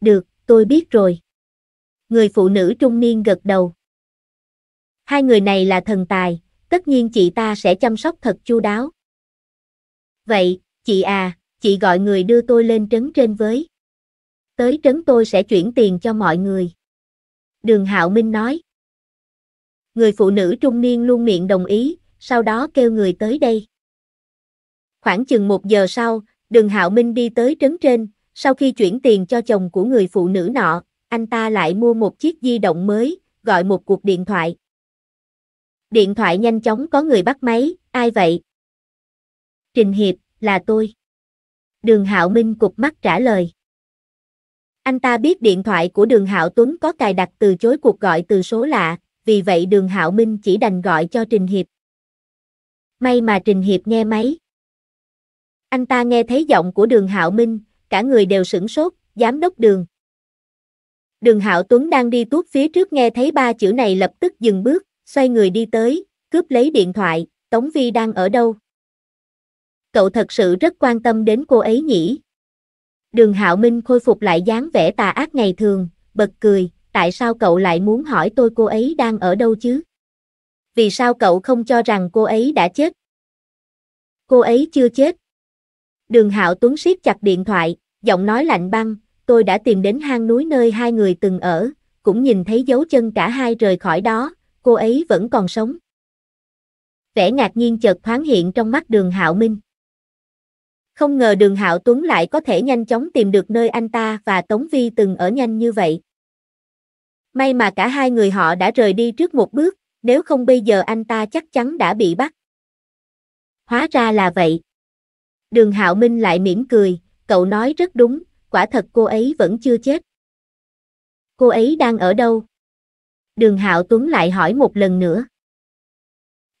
Được, tôi biết rồi. Người phụ nữ trung niên gật đầu. Hai người này là thần tài, tất nhiên chị ta sẽ chăm sóc thật chu đáo. Vậy, chị à, chị gọi người đưa tôi lên trấn trên với. Tới trấn tôi sẽ chuyển tiền cho mọi người. Đường Hạo Minh nói. Người phụ nữ trung niên luôn miệng đồng ý, sau đó kêu người tới đây. Khoảng chừng một giờ sau, đường Hạo Minh đi tới trấn trên, sau khi chuyển tiền cho chồng của người phụ nữ nọ, anh ta lại mua một chiếc di động mới, gọi một cuộc điện thoại. Điện thoại nhanh chóng có người bắt máy, ai vậy? Trình Hiệp, là tôi. Đường Hạo Minh cục mắt trả lời. Anh ta biết điện thoại của Đường Hạo Tuấn có cài đặt từ chối cuộc gọi từ số lạ, vì vậy Đường Hạo Minh chỉ đành gọi cho Trình Hiệp. May mà Trình Hiệp nghe máy. Anh ta nghe thấy giọng của Đường Hạo Minh, cả người đều sửng sốt, giám đốc đường. Đường Hạo Tuấn đang đi tuốt phía trước nghe thấy ba chữ này lập tức dừng bước, xoay người đi tới, cướp lấy điện thoại, Tống Vi đang ở đâu? Cậu thật sự rất quan tâm đến cô ấy nhỉ? Đường Hạo Minh khôi phục lại dáng vẻ tà ác ngày thường, bật cười, tại sao cậu lại muốn hỏi tôi cô ấy đang ở đâu chứ? Vì sao cậu không cho rằng cô ấy đã chết? Cô ấy chưa chết, Đường Hạo Tuấn siết chặt điện thoại, giọng nói lạnh băng, tôi đã tìm đến hang núi nơi hai người từng ở, cũng nhìn thấy dấu chân cả hai rời khỏi đó, cô ấy vẫn còn sống. Vẻ ngạc nhiên chợt thoáng hiện trong mắt đường Hạo Minh. Không ngờ đường Hạo Tuấn lại có thể nhanh chóng tìm được nơi anh ta và Tống Vi từng ở nhanh như vậy. May mà cả hai người họ đã rời đi trước một bước, nếu không bây giờ anh ta chắc chắn đã bị bắt. Hóa ra là vậy. Đường Hạo Minh lại mỉm cười, cậu nói rất đúng, quả thật cô ấy vẫn chưa chết. Cô ấy đang ở đâu? Đường Hạo Tuấn lại hỏi một lần nữa.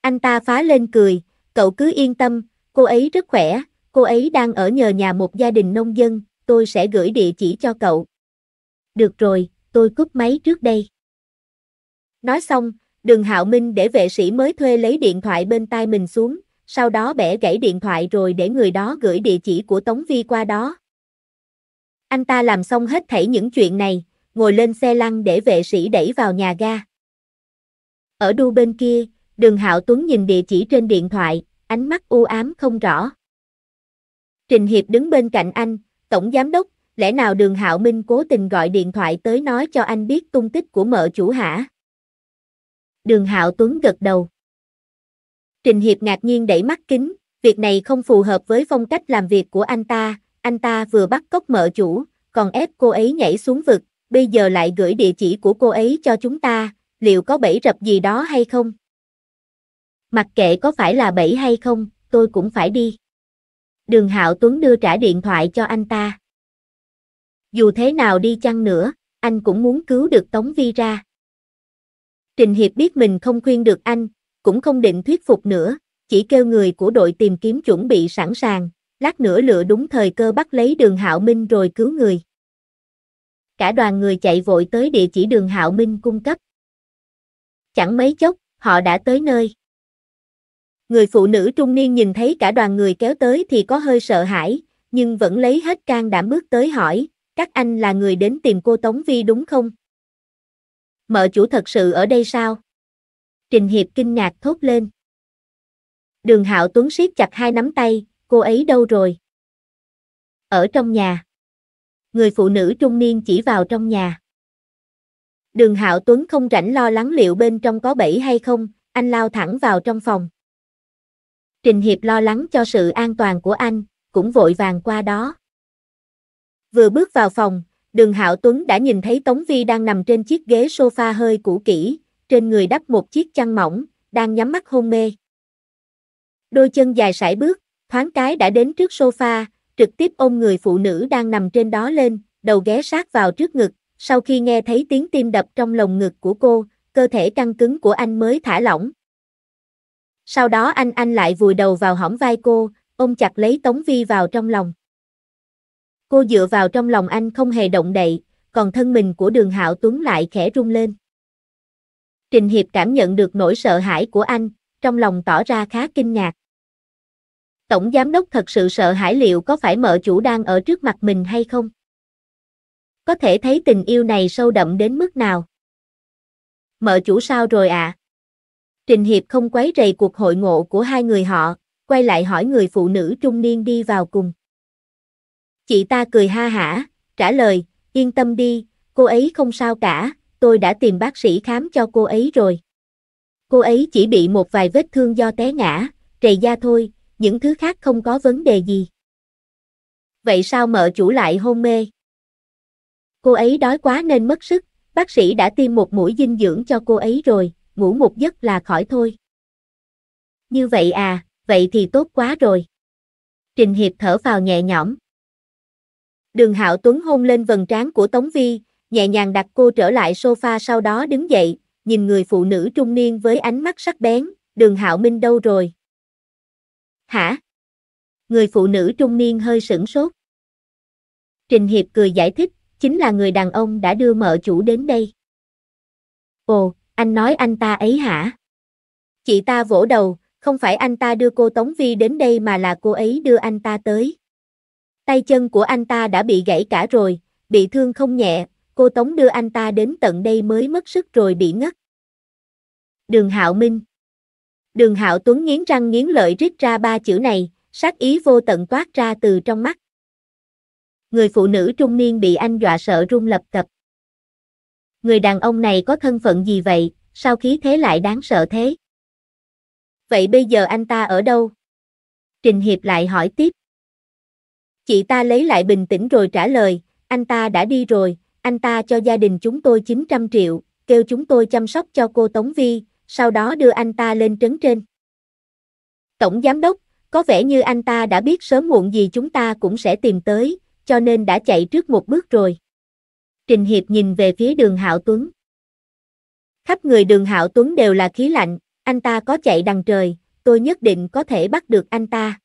Anh ta phá lên cười, cậu cứ yên tâm, cô ấy rất khỏe, cô ấy đang ở nhờ nhà một gia đình nông dân, tôi sẽ gửi địa chỉ cho cậu. Được rồi, tôi cúp máy trước đây. Nói xong, đường Hạo Minh để vệ sĩ mới thuê lấy điện thoại bên tai mình xuống, sau đó bẻ gãy điện thoại rồi để người đó gửi địa chỉ của Tống Vi qua đó. Anh ta làm xong hết thảy những chuyện này, ngồi lên xe lăn để vệ sĩ đẩy vào nhà ga. Ở đu bên kia, đường Hạo Tuấn nhìn địa chỉ trên điện thoại, ánh mắt u ám không rõ. Trình Hiệp đứng bên cạnh anh, tổng giám đốc, lẽ nào đường Hạo Minh cố tình gọi điện thoại tới nói cho anh biết tung tích của mợ chủ hả? Đường Hạo Tuấn gật đầu. Trình Hiệp ngạc nhiên đẩy mắt kính, việc này không phù hợp với phong cách làm việc của anh ta, anh ta vừa bắt cóc mợ chủ, còn ép cô ấy nhảy xuống vực, bây giờ lại gửi địa chỉ của cô ấy cho chúng ta, liệu có bẫy rập gì đó hay không? Mặc kệ có phải là bẫy hay không, tôi cũng phải đi. Đường Hạo Tuấn đưa trả điện thoại cho anh ta. Dù thế nào đi chăng nữa, anh cũng muốn cứu được Tống Vi ra. Trình Hiệp biết mình không khuyên được anh, cũng không định thuyết phục nữa, chỉ kêu người của đội tìm kiếm chuẩn bị sẵn sàng, lát nữa lựa đúng thời cơ bắt lấy đường Hạo Minh rồi cứu người. Cả đoàn người chạy vội tới địa chỉ đường Hạo Minh cung cấp. Chẳng mấy chốc, họ đã tới nơi. Người phụ nữ trung niên nhìn thấy cả đoàn người kéo tới thì có hơi sợ hãi, nhưng vẫn lấy hết can đảm bước tới hỏi, các anh là người đến tìm cô Tống Vi đúng không? Mợ chủ thật sự ở đây sao? Trình Hiệp kinh ngạc thốt lên. Đường Hạo Tuấn siết chặt hai nắm tay, cô ấy đâu rồi? Ở trong nhà. Người phụ nữ trung niên chỉ vào trong nhà. Đường Hạo Tuấn không rảnh lo lắng liệu bên trong có bẫy hay không, anh lao thẳng vào trong phòng. Trình Hiệp lo lắng cho sự an toàn của anh, cũng vội vàng qua đó. Vừa bước vào phòng, Đường Hạo Tuấn đã nhìn thấy Tống Vi đang nằm trên chiếc ghế sofa hơi cũ kỹ, trên người đắp một chiếc chăn mỏng, đang nhắm mắt hôn mê. Đôi chân dài sải bước, thoáng cái đã đến trước sofa, trực tiếp ôm người phụ nữ đang nằm trên đó lên, đầu ghé sát vào trước ngực, sau khi nghe thấy tiếng tim đập trong lồng ngực của cô, cơ thể căng cứng của anh mới thả lỏng. Sau đó anh anh lại vùi đầu vào hõm vai cô, ôm chặt lấy Tống Vi vào trong lòng. Cô dựa vào trong lòng anh không hề động đậy, còn thân mình của đường Hạo Tuấn lại khẽ rung lên. Trình Hiệp cảm nhận được nỗi sợ hãi của anh, trong lòng tỏ ra khá kinh ngạc. Tổng giám đốc thật sự sợ hãi liệu có phải mợ chủ đang ở trước mặt mình hay không? Có thể thấy tình yêu này sâu đậm đến mức nào? Mợ chủ sao rồi ạ? À? Trình Hiệp không quấy rầy cuộc hội ngộ của hai người họ, quay lại hỏi người phụ nữ trung niên đi vào cùng. Chị ta cười ha hả, trả lời, yên tâm đi, cô ấy không sao cả, tôi đã tìm bác sĩ khám cho cô ấy rồi. Cô ấy chỉ bị một vài vết thương do té ngã, trầy da thôi, những thứ khác không có vấn đề gì. Vậy sao mợ chủ lại hôn mê? Cô ấy đói quá nên mất sức, bác sĩ đã tiêm một mũi dinh dưỡng cho cô ấy rồi, ngủ một giấc là khỏi thôi. Như vậy à, vậy thì tốt quá rồi. Trình Hiệp thở vào nhẹ nhõm. Đường Hạo Tuấn hôn lên vầng trán của Tống Vi, nhẹ nhàng đặt cô trở lại sofa sau đó đứng dậy, nhìn người phụ nữ trung niên với ánh mắt sắc bén, đường hạo minh đâu rồi? Hả? Người phụ nữ trung niên hơi sửng sốt. Trình Hiệp cười giải thích, chính là người đàn ông đã đưa mợ chủ đến đây. Ồ, anh nói anh ta ấy hả? Chị ta vỗ đầu, không phải anh ta đưa cô Tống Vi đến đây mà là cô ấy đưa anh ta tới. Tay chân của anh ta đã bị gãy cả rồi, bị thương không nhẹ, cô Tống đưa anh ta đến tận đây mới mất sức rồi bị ngất. Đường Hạo Minh Đường Hạo Tuấn nghiến răng nghiến lợi rít ra ba chữ này, sát ý vô tận toát ra từ trong mắt. Người phụ nữ trung niên bị anh dọa sợ run lập cập. Người đàn ông này có thân phận gì vậy, sao khí thế lại đáng sợ thế? Vậy bây giờ anh ta ở đâu? Trình Hiệp lại hỏi tiếp. Chị ta lấy lại bình tĩnh rồi trả lời, anh ta đã đi rồi, anh ta cho gia đình chúng tôi 900 triệu, kêu chúng tôi chăm sóc cho cô Tống Vi, sau đó đưa anh ta lên trấn trên. Tổng giám đốc, có vẻ như anh ta đã biết sớm muộn gì chúng ta cũng sẽ tìm tới, cho nên đã chạy trước một bước rồi. Trình Hiệp nhìn về phía đường Hạo Tuấn. Khắp người đường Hạo Tuấn đều là khí lạnh, anh ta có chạy đằng trời, tôi nhất định có thể bắt được anh ta.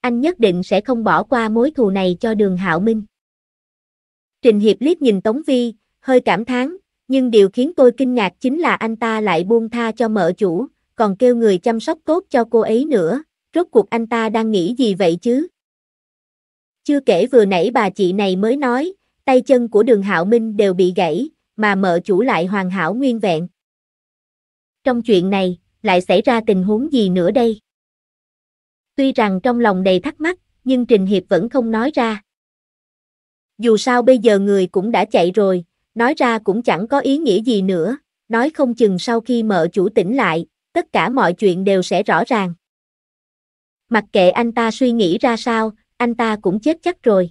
Anh nhất định sẽ không bỏ qua mối thù này cho đường Hạo Minh. Trình Hiệp liếc nhìn Tống Vi, hơi cảm thán, nhưng điều khiến tôi kinh ngạc chính là anh ta lại buông tha cho mợ chủ, còn kêu người chăm sóc tốt cho cô ấy nữa, rốt cuộc anh ta đang nghĩ gì vậy chứ? Chưa kể vừa nãy bà chị này mới nói, tay chân của đường Hạo Minh đều bị gãy, mà mợ chủ lại hoàn hảo nguyên vẹn. Trong chuyện này, lại xảy ra tình huống gì nữa đây? Tuy rằng trong lòng đầy thắc mắc, nhưng Trình Hiệp vẫn không nói ra dù sao bây giờ người cũng đã chạy rồi, nói ra cũng chẳng có ý nghĩa gì nữa, nói không chừng sau khi mợ chủ tỉnh lại, tất cả mọi chuyện đều sẽ rõ ràng. Mặc kệ anh ta suy nghĩ ra sao, anh ta cũng chết chắc rồi.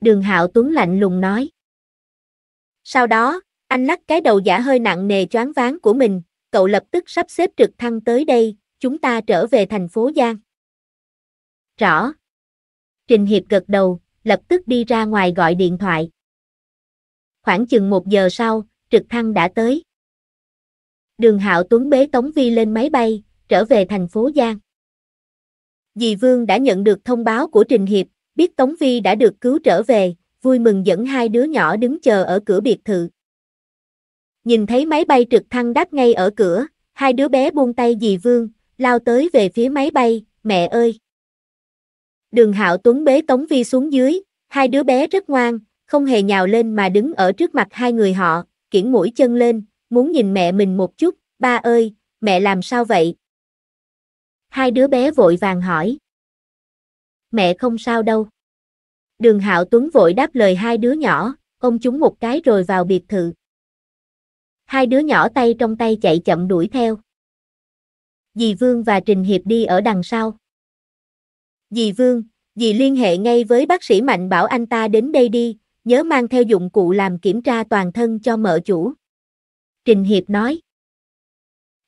Đường Hạo Tuấn lạnh lùng nói. Sau đó, anh lắc cái đầu giả hơi nặng nề choáng váng của mình, cậu lập tức sắp xếp trực thăng tới đây, chúng ta trở về thành phố Giang. Rõ. Trình Hiệp gật đầu, lập tức đi ra ngoài gọi điện thoại. Khoảng chừng một giờ sau, trực thăng đã tới. Đường Hạo Tuấn bế Tống Vi lên máy bay, trở về thành phố Giang. Dì Vương đã nhận được thông báo của Trình Hiệp, biết Tống Vi đã được cứu trở về, vui mừng dẫn hai đứa nhỏ đứng chờ ở cửa biệt thự. Nhìn thấy máy bay trực thăng đáp ngay ở cửa, hai đứa bé buông tay dì Vương, lao tới về phía máy bay, mẹ ơi! Đường Hạo Tuấn bế Tống Vi xuống dưới, hai đứa bé rất ngoan, không hề nhào lên mà đứng ở trước mặt hai người họ, kiển mũi chân lên, muốn nhìn mẹ mình một chút, ba ơi, mẹ làm sao vậy? Hai đứa bé vội vàng hỏi. Mẹ không sao đâu. Đường Hạo Tuấn vội đáp lời hai đứa nhỏ, ôm chúng một cái rồi vào biệt thự. Hai đứa nhỏ tay trong tay chạy chậm đuổi theo. Dì Vương và Trình Hiệp đi ở đằng sau. Dì Vương, dì liên hệ ngay với bác sĩ Mạnh bảo anh ta đến đây đi, nhớ mang theo dụng cụ làm kiểm tra toàn thân cho mợ chủ. Trình Hiệp nói.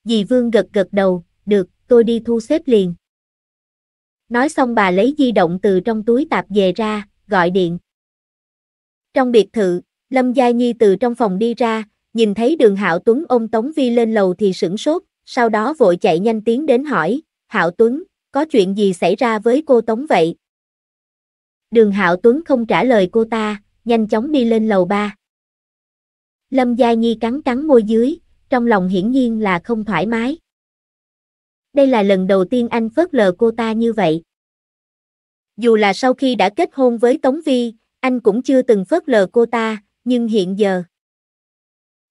Dì Vương gật gật đầu, được, tôi đi thu xếp liền. Nói xong bà lấy di động từ trong túi tạp về ra, gọi điện. Trong biệt thự, Lâm Gia Nhi từ trong phòng đi ra, nhìn thấy đường Hạo Tuấn ôm Tống Vi lên lầu thì sửng sốt, sau đó vội chạy nhanh tiến đến hỏi, Hạo Tuấn, có chuyện gì xảy ra với cô Tống vậy? Đường Hạo Tuấn không trả lời cô ta, nhanh chóng đi lên lầu ba. Lâm Gia Nhi cắn cắn môi dưới, trong lòng hiển nhiên là không thoải mái. Đây là lần đầu tiên anh phớt lờ cô ta như vậy. Dù là sau khi đã kết hôn với Tống Vi, anh cũng chưa từng phớt lờ cô ta, nhưng hiện giờ.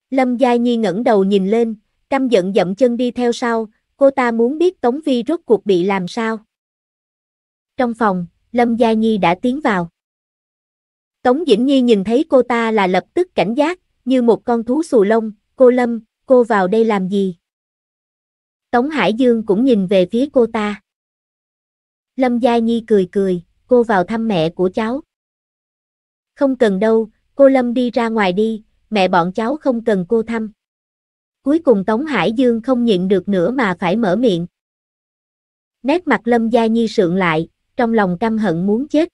Lâm Gia Nhi ngẩng đầu nhìn lên, căm giận dậm chân đi theo sau, cô ta muốn biết Tống Vi rốt cuộc bị làm sao. Trong phòng, Lâm Gia Nhi đã tiến vào. Tống Dĩnh Nhi nhìn thấy cô ta là lập tức cảnh giác, như một con thú xù lông, cô Lâm, cô vào đây làm gì? Tống Hải Dương cũng nhìn về phía cô ta. Lâm Gia Nhi cười cười, cô vào thăm mẹ của cháu. Không cần đâu, cô Lâm đi ra ngoài đi, mẹ bọn cháu không cần cô thăm. Cuối cùng Tống Hải Dương không nhịn được nữa mà phải mở miệng. Nét mặt Lâm Gia Nhi sượng lại, trong lòng căm hận muốn chết.